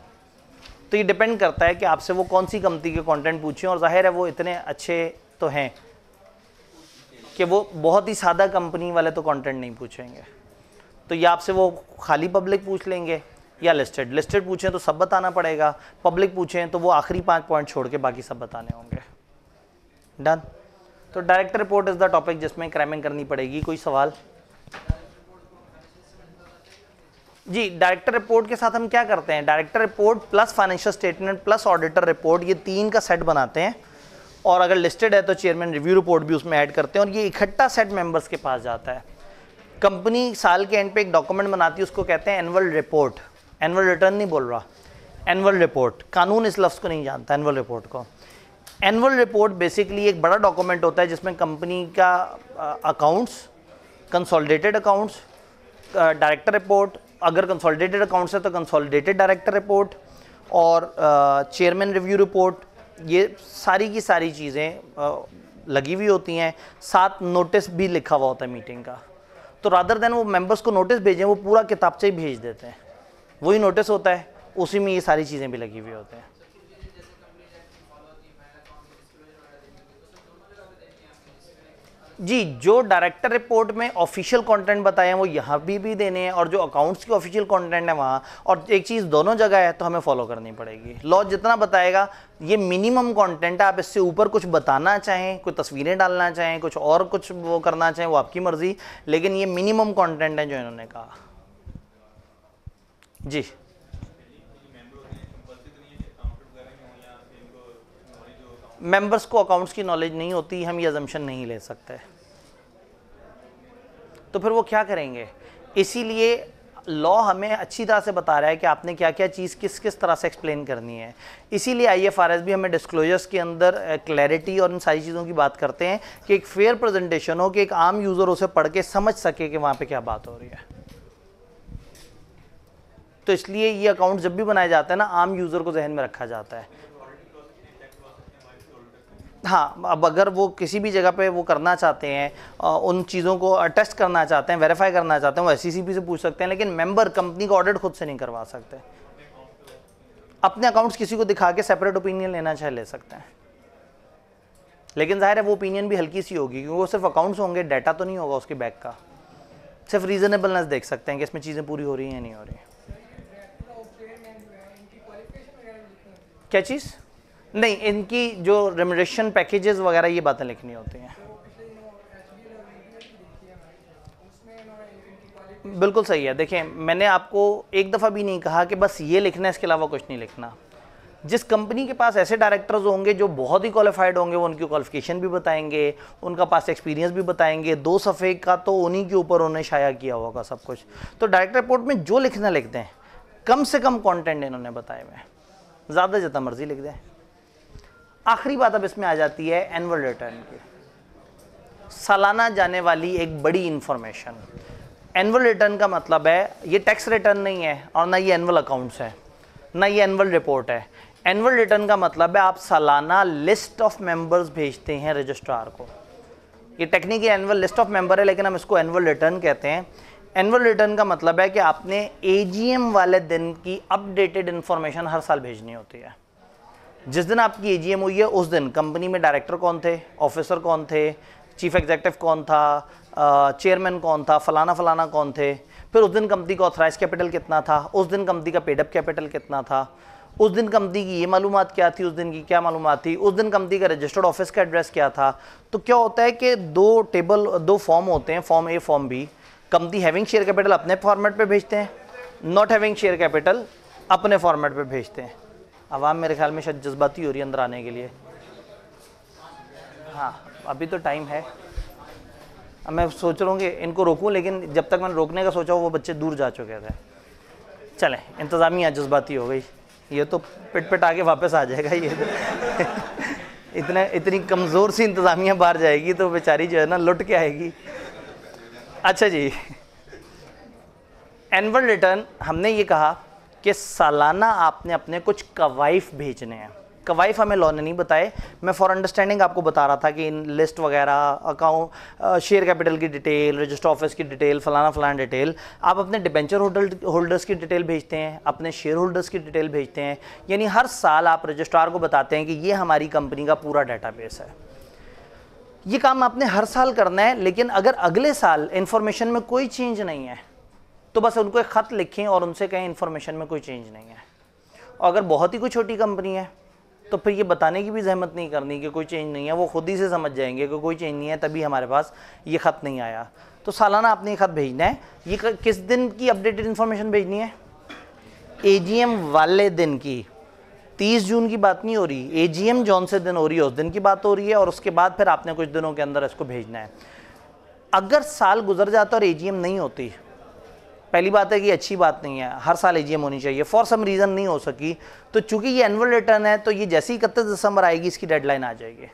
तो ये डिपेंड करता है कि आपसे वो कौन सी कंपनी के कंटेंट पूछे और जाहिर है वो इतने अच्छे तो हैं कि वो बहुत ही सादा कंपनी वाले तो कंटेंट नहीं पूछेंगे तो ये आपसे वो खाली पब्लिक पूछ लेंगे या लिस्टेड लिस्टेड पूछे तो सब बताना पड़ेगा पब्लिक पूछे तो वो आखिरी पांच पॉइंट छोड़ के बाकी सब बताने होंगे डन तो direct report is the topic जिसमें क्रैमिंग करनी पड़ेगी कोई सवाल जी डायरेक्टर रिपोर्ट के साथ हम क्या करते हैं director report plus financial statement plus auditor report ये तीन का सेट बनाते हैं और अगर लिस्टेड है तो चेयरमैन रिव्यू रिपोर्ट भी उसमें ऐड करते हैं और ये इकट्ठा सेट मेंबर्स के पास जाता है कंपनी साल के एंड पे एक डॉक्यूमेंट बनाती है उसको कहते हैं एनुअल रिपोर्ट एनअल रिटर्न नहीं बोल रहा एनअल रिपोर्ट कानून इस लफ्ज़ को नहीं जानता एनअल रिपोर्ट को एनअल रिपोर्ट बेसिकली एक बड़ा डॉक्यूमेंट होता है जिसमें कंपनी का accounts consolidated accounts director report अगर कंसोलिडेटेड अकाउंट्स है तो कंसोलिडेटेड डायरेक्टर रिपोर्ट और चेयरमैन रिव्यू रिपोर्ट ये सारी की सारी चीज़ें लगी हुई होती हैं साथ नोटिस भी लिखा हुआ होता है मीटिंग का तो रादर देन वो मेंबर्स को नोटिस भेजें वो पूरा किताबचे ही भेज देते हैं वही नोटिस होता है उसी में ये सारी चीज़ें भी लगी हुई होते हैं जी जो डायरेक्टर रिपोर्ट में ऑफिशियल कंटेंट हैं वो यहाँ भी भी देने हैं और जो अकाउंट्स की ऑफिशियल कंटेंट है वहाँ और एक चीज़ दोनों जगह है तो हमें फॉलो करनी पड़ेगी लॉ जितना बताएगा ये मिनिमम कंटेंट है आप इससे ऊपर कुछ बताना चाहें कोई तस्वीरें डालना चाहें कुछ और कुछ वो करना चाहें वो आपकी मर्ज़ी लेकिन ये मिनिमम कॉन्टेंट है जो इन्होंने कहा जी मेंबर्स को अकाउंट्स की नॉलेज नहीं होती हम ये एजम्पन नहीं ले सकते तो फिर वो क्या करेंगे इसीलिए लॉ हमें अच्छी तरह से बता रहा है कि आपने क्या क्या चीज़ किस किस तरह से एक्सप्लेन करनी है इसीलिए आईएफआरएस भी हमें डिस्क्लोजर्स के अंदर क्लैरिटी और इन सारी चीज़ों की बात करते हैं कि एक फेयर प्रेजेंटेशन हो कि एक आम यूज़र उसे पढ़ के समझ सके कि वहाँ पे क्या बात हो रही है तो इसलिए ये अकाउंट जब भी बनाया जाता है ना आम यूज़र को जहन में रखा जाता है हाँ अब अगर वो किसी भी जगह पे वो करना चाहते हैं उन चीज़ों को टेस्ट करना चाहते हैं वेरीफाई करना चाहते हैं वो एस e से पूछ सकते हैं लेकिन मेंबर कंपनी का ऑडिट खुद से नहीं करवा सकते अपने अकाउंट्स किसी को दिखा के सेपरेट ओपिनियन लेना चाहे ले सकते हैं लेकिन जाहिर है वो ओपिनियन भी हल्की सी होगी क्योंकि वो सिर्फ अकाउंट्स होंगे डाटा तो नहीं होगा उसके बैक का सिर्फ रीज़नेबलनेस देख सकते हैं कि इसमें चीज़ें पूरी हो रही हैं या नहीं हो रही हैं क्या चीज़ नहीं इनकी जो रेमेशन पैकेजेस वगैरह ये बातें लिखनी होती हैं बिल्कुल सही है देखें मैंने आपको एक दफ़ा भी नहीं कहा कि बस ये लिखना है इसके अलावा कुछ नहीं लिखना जिस कंपनी के पास ऐसे डायरेक्टर्स होंगे जो बहुत ही क्वालिफाइड होंगे वो उनकी क्वालिफिकेशन भी बताएंगे उनका पास एक्सपीरियंस भी बताएंगे दो सफ़े का तो उन्हीं के ऊपर उन्हें शाया किया होगा सब कुछ तो डायरेक्ट रिपोर्ट में जो लिखना लिखते हैं कम से कम कॉन्टेंट इन्होंने बताए हुए हैं ज़्यादा जितना मर्जी लिख दें आखिरी बात अब इसमें आ जाती है एनअल रिटर्न की सालाना जाने वाली एक बड़ी इन्फॉर्मेशन एनअल रिटर्न का मतलब है ये टैक्स रिटर्न नहीं है और ना ये एनअल अकाउंट्स है ना ये एनअल रिपोर्ट है एनअल रिटर्न का मतलब है आप सालाना लिस्ट ऑफ मेंबर्स भेजते हैं रजिस्ट्रार को ये technically annual list of member है लेकिन हम इसको एनअल रिटर्न कहते हैं एनुअल रिटर्न का मतलब है कि आपने ए वाले दिन की अपडेटेड इन्फॉर्मेशन हर साल भेजनी होती है जिस दिन आपकी ए हुई है उस दिन कंपनी में डायरेक्टर कौन थे ऑफिसर कौन थे चीफ एग्जेक्टिव कौन था चेयरमैन कौन था फलाना फलाना कौन थे फिर उस दिन कंपनी का ऑथराइज कैपिटल कितना था उस दिन कंपनी का पेडअप कैपिटल कितना था उस दिन कंपनी की ये मालूम क्या थी उस दिन की क्या मालूम थी उस दिन कंपनी का रजिस्टर्ड ऑफिस का एड्रेस क्या था तो क्या होता है कि दो टेबल दो फॉर्म होते हैं form A form B company having share capital अपने फॉर्मेट पे भेजते हैं नॉट हैविंग शेयर कैपिटल अपने फॉर्मेट पे भेजते हैं आवाम मेरे ख्याल में शायद जज्बाती हो रही है अंदर आने के लिए हाँ अभी तो टाइम है अब मैं सोच रहा हूँ कि इनको रोकूँ लेकिन जब तक मैंने रोकने का सोचा वो बच्चे दूर जा चुके थे चलें इंतज़ामिया जज्बाती हो गई ये तो पिट पिट आके वापस आ जाएगा ये इतने इतनी कमज़ोर सी इंतज़ामिया बाहर जाएगी तो बेचारी जो है ना लुट के आएगी अच्छा जी एनअल रिटर्न हमने ये कहा कि सालाना आपने अपने कुछ कवाइफ भेजने हैं कवाइफ हमें लॉ ने नहीं बताए मैं फॉर अंडरस्टैंडिंग आपको बता रहा था कि इन लिस्ट वगैरह अकाउंट शेयर कैपिटल की डिटेल रजिस्टर ऑफिस की डिटेल फलाना फलाना डिटेल आप अपने डिबेंचर होल्डर होल्डर्स की डिटेल भेजते हैं अपने शेयर होल्डर्स की डिटेल भेजते हैं यानी हर साल आप रजिस्ट्रार को बताते हैं कि ये हमारी कंपनी का पूरा डाटा है ये काम आपने हर साल करना है लेकिन अगर अगले साल इन्फॉर्मेशन में कोई चेंज नहीं है तो बस उनको एक ख़त लिखें और उनसे कहें इन्फॉर्मेशन में कोई चेंज नहीं है और अगर बहुत ही कोई छोटी कंपनी है तो फिर ये बताने की भी जहमत नहीं करनी कि कोई चेंज नहीं है वो खुद ही से समझ जाएंगे कि कोई चेंज नहीं है तभी हमारे पास ये ख़त नहीं आया तो सालाना आपने ये ख़त भेजना है ये किस दिन की अपडेटेड इन्फॉर्मेशन भेजनी है ए वाले दिन की 30 जून की बात नहीं हो रही एजीएम जॉन से दिन हो रही है उस दिन की बात हो रही है और उसके बाद फिर आपने कुछ दिनों के अंदर इसको भेजना है अगर साल गुजर जाता और एजीएम नहीं होती पहली बात है कि अच्छी बात नहीं है हर साल एजीएम होनी चाहिए फॉर सम रीज़न नहीं हो सकी तो चूंकि ये एनुअल रिटर्न है तो ये जैसे ही इकतीस दिसंबर आएगी इसकी डेडलाइन आ जाएगी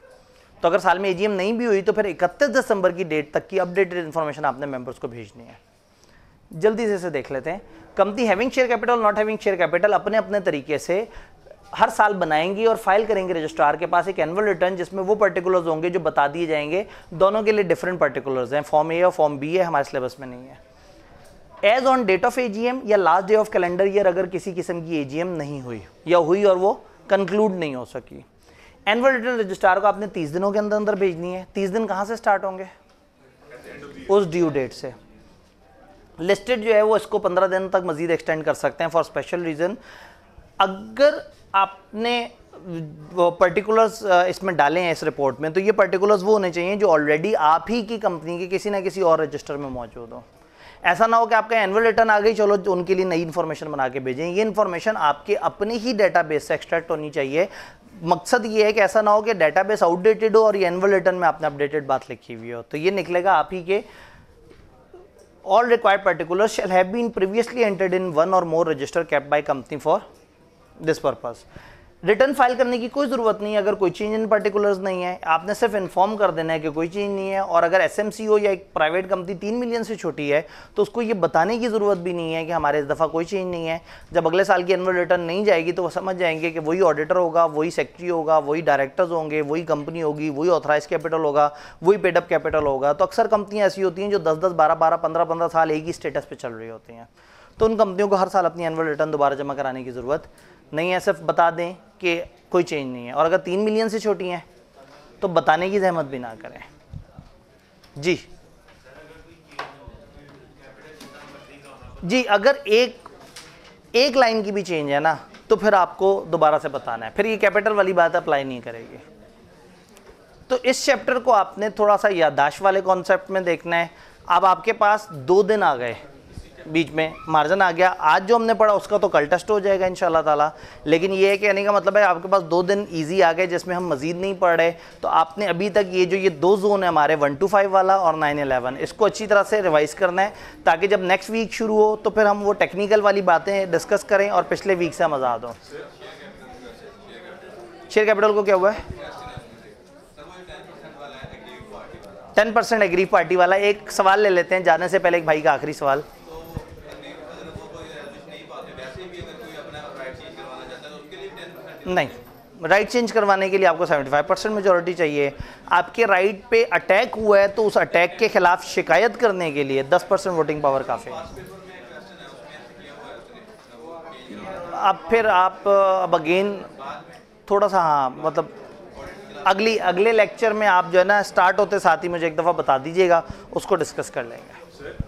तो अगर साल में एजीएम नहीं भी हुई तो फिर इकतीस दिसंबर की डेट तक की अपडेटेड इन्फॉर्मेशन आपने मेंबर्स को भेजनी है जल्दी से इसे देख लेते हैं company having share capital not having share capital अपने अपने तरीके से हर साल बनाएंगी और फाइल करेंगे रजिस्ट्रार के पास एक एनुअल रिटर्न जिसमें वो पर्टिकुलर्स होंगे जो बता दिए जाएंगे दोनों के लिए डिफरेंट पर्टिकुलर्स हैं फॉर्म ए और फॉर्म बी है हमारे सिलेबस में नहीं है as on date of AGM या last day of calendar year अगर किसी किस्म की एजीएम नहीं हुई या हुई और वो कंक्लूड नहीं हो सकी एनुअल रिटर्न रजिस्ट्रार को आपने तीस दिनों के अंदर अंदर भेजनी है तीस दिन कहाँ से स्टार्ट होंगे उस ड्यू डेट से लिस्टेड जो है वो इसको पंद्रह दिन तक मजीद एक्सटेंड कर सकते हैं फॉर स्पेशल रीज़न अगर आपने पर्टिकुलर्स इसमें डाले हैं इस रिपोर्ट में तो ये पर्टिकुलर्स वो होने चाहिए जो ऑलरेडी आप ही की कंपनी के किसी ना किसी और रजिस्टर में मौजूद हो ऐसा ना हो कि आपका एनुअल रिटर्न आ गई चलो उनके लिए नई इन्फॉर्मेशन बना के भेजें ये इन्फॉर्मेशन आपके अपने ही डेटाबेस से एक्सट्रैक्ट होनी चाहिए मकसद ये है कि ऐसा ना हो कि डेटाबेस आउटडेटेड हो और ये एनुअल रिटर्न में आपने अपडेटेड बात लिखी हुई हो तो ये निकलेगा आप ही के all required particular shall have been previously entered in one or more register kept by company for this purpose return file करने की कोई ज़रूरत नहीं है अगर कोई चेंज इन पर्टिकुलर्स नहीं है आपने सिर्फ इन्फॉर्म कर देना है कि कोई चेंज नहीं है और अगर एस हो या एक प्राइवेट कंपनी तीन मिलियन से छोटी है तो उसको ये बताने की ज़रूरत भी नहीं है कि हमारे इस दफ़ा कोई चेंज नहीं है जब अगले साल की एनुअल रिटर्न नहीं जाएगी तो वो समझ जाएंगे कि वही ऑडिटर होगा वही सेक्रेटरी होगा वही डायरेक्टर्स होंगे वही कंपनी होगी वही ऑथराइज कैपिटल होगा वही पेडअप कैपिटल होगा तो अक्सर कंपनियाँ ऐसी होती हैं जो दस दस बारह बारह पंद्रह पंद्रह साल एक ही स्टेटस पर चल रही होती हैं तो उन कंपनियों को हर साल अपनी एनुअल रिटर्न दोबारा जमा कराने की ज़रूरत नहीं है सिर्फ बता दें कि कोई चेंज नहीं है और अगर तीन मिलियन से छोटी हैं तो बताने की जहमत भी ना करें जी जी अगर एक एक लाइन की भी चेंज है ना तो फिर आपको दोबारा से बताना है फिर ये कैपिटल वाली बात अप्लाई नहीं करेगी तो इस चैप्टर को आपने थोड़ा सा यादाश्त वाले कॉन्सेप्ट में देखना है अब आपके पास दो दिन आ गए बीच में मार्जिन आ गया आज जो हमने पढ़ा उसका तो कल टेस्ट हो जाएगा इन ताला लेकिन ये है कहने का मतलब है आपके पास दो दिन ईजी आ गए जिसमें हम मजीद नहीं पढ़ रहे तो आपने अभी तक ये जो ये दो जोन है हमारे वन टू फाइव वाला और नाइन एलेवन इसको अच्छी तरह से रिवाइज करना है ताकि जब नेक्स्ट वीक शुरू हो तो फिर हम वो टेक्निकल वाली बातें डिस्कस करें और पिछले वीक से हम आज़ाद हों शेयर कैपिटल को क्या हुआ है टेन परसेंट एग्री पार्टी वाला एक सवाल ले लेते हैं जाने से पहले एक भाई का आखिरी सवाल नहीं राइट चेंज करवाने के लिए आपको 75 परसेंट मेजोरिटी चाहिए आपके राइट पे अटैक हुआ है तो उस अटैक के खिलाफ शिकायत करने के लिए 10 परसेंट वोटिंग पावर काफ़ी है अब फिर आप अब अगेन थोड़ा सा हाँ मतलब अगली अगले लेक्चर में आप जो है ना स्टार्ट होते साथ ही मुझे एक दफ़ा बता दीजिएगा उसको डिस्कस कर लेंगे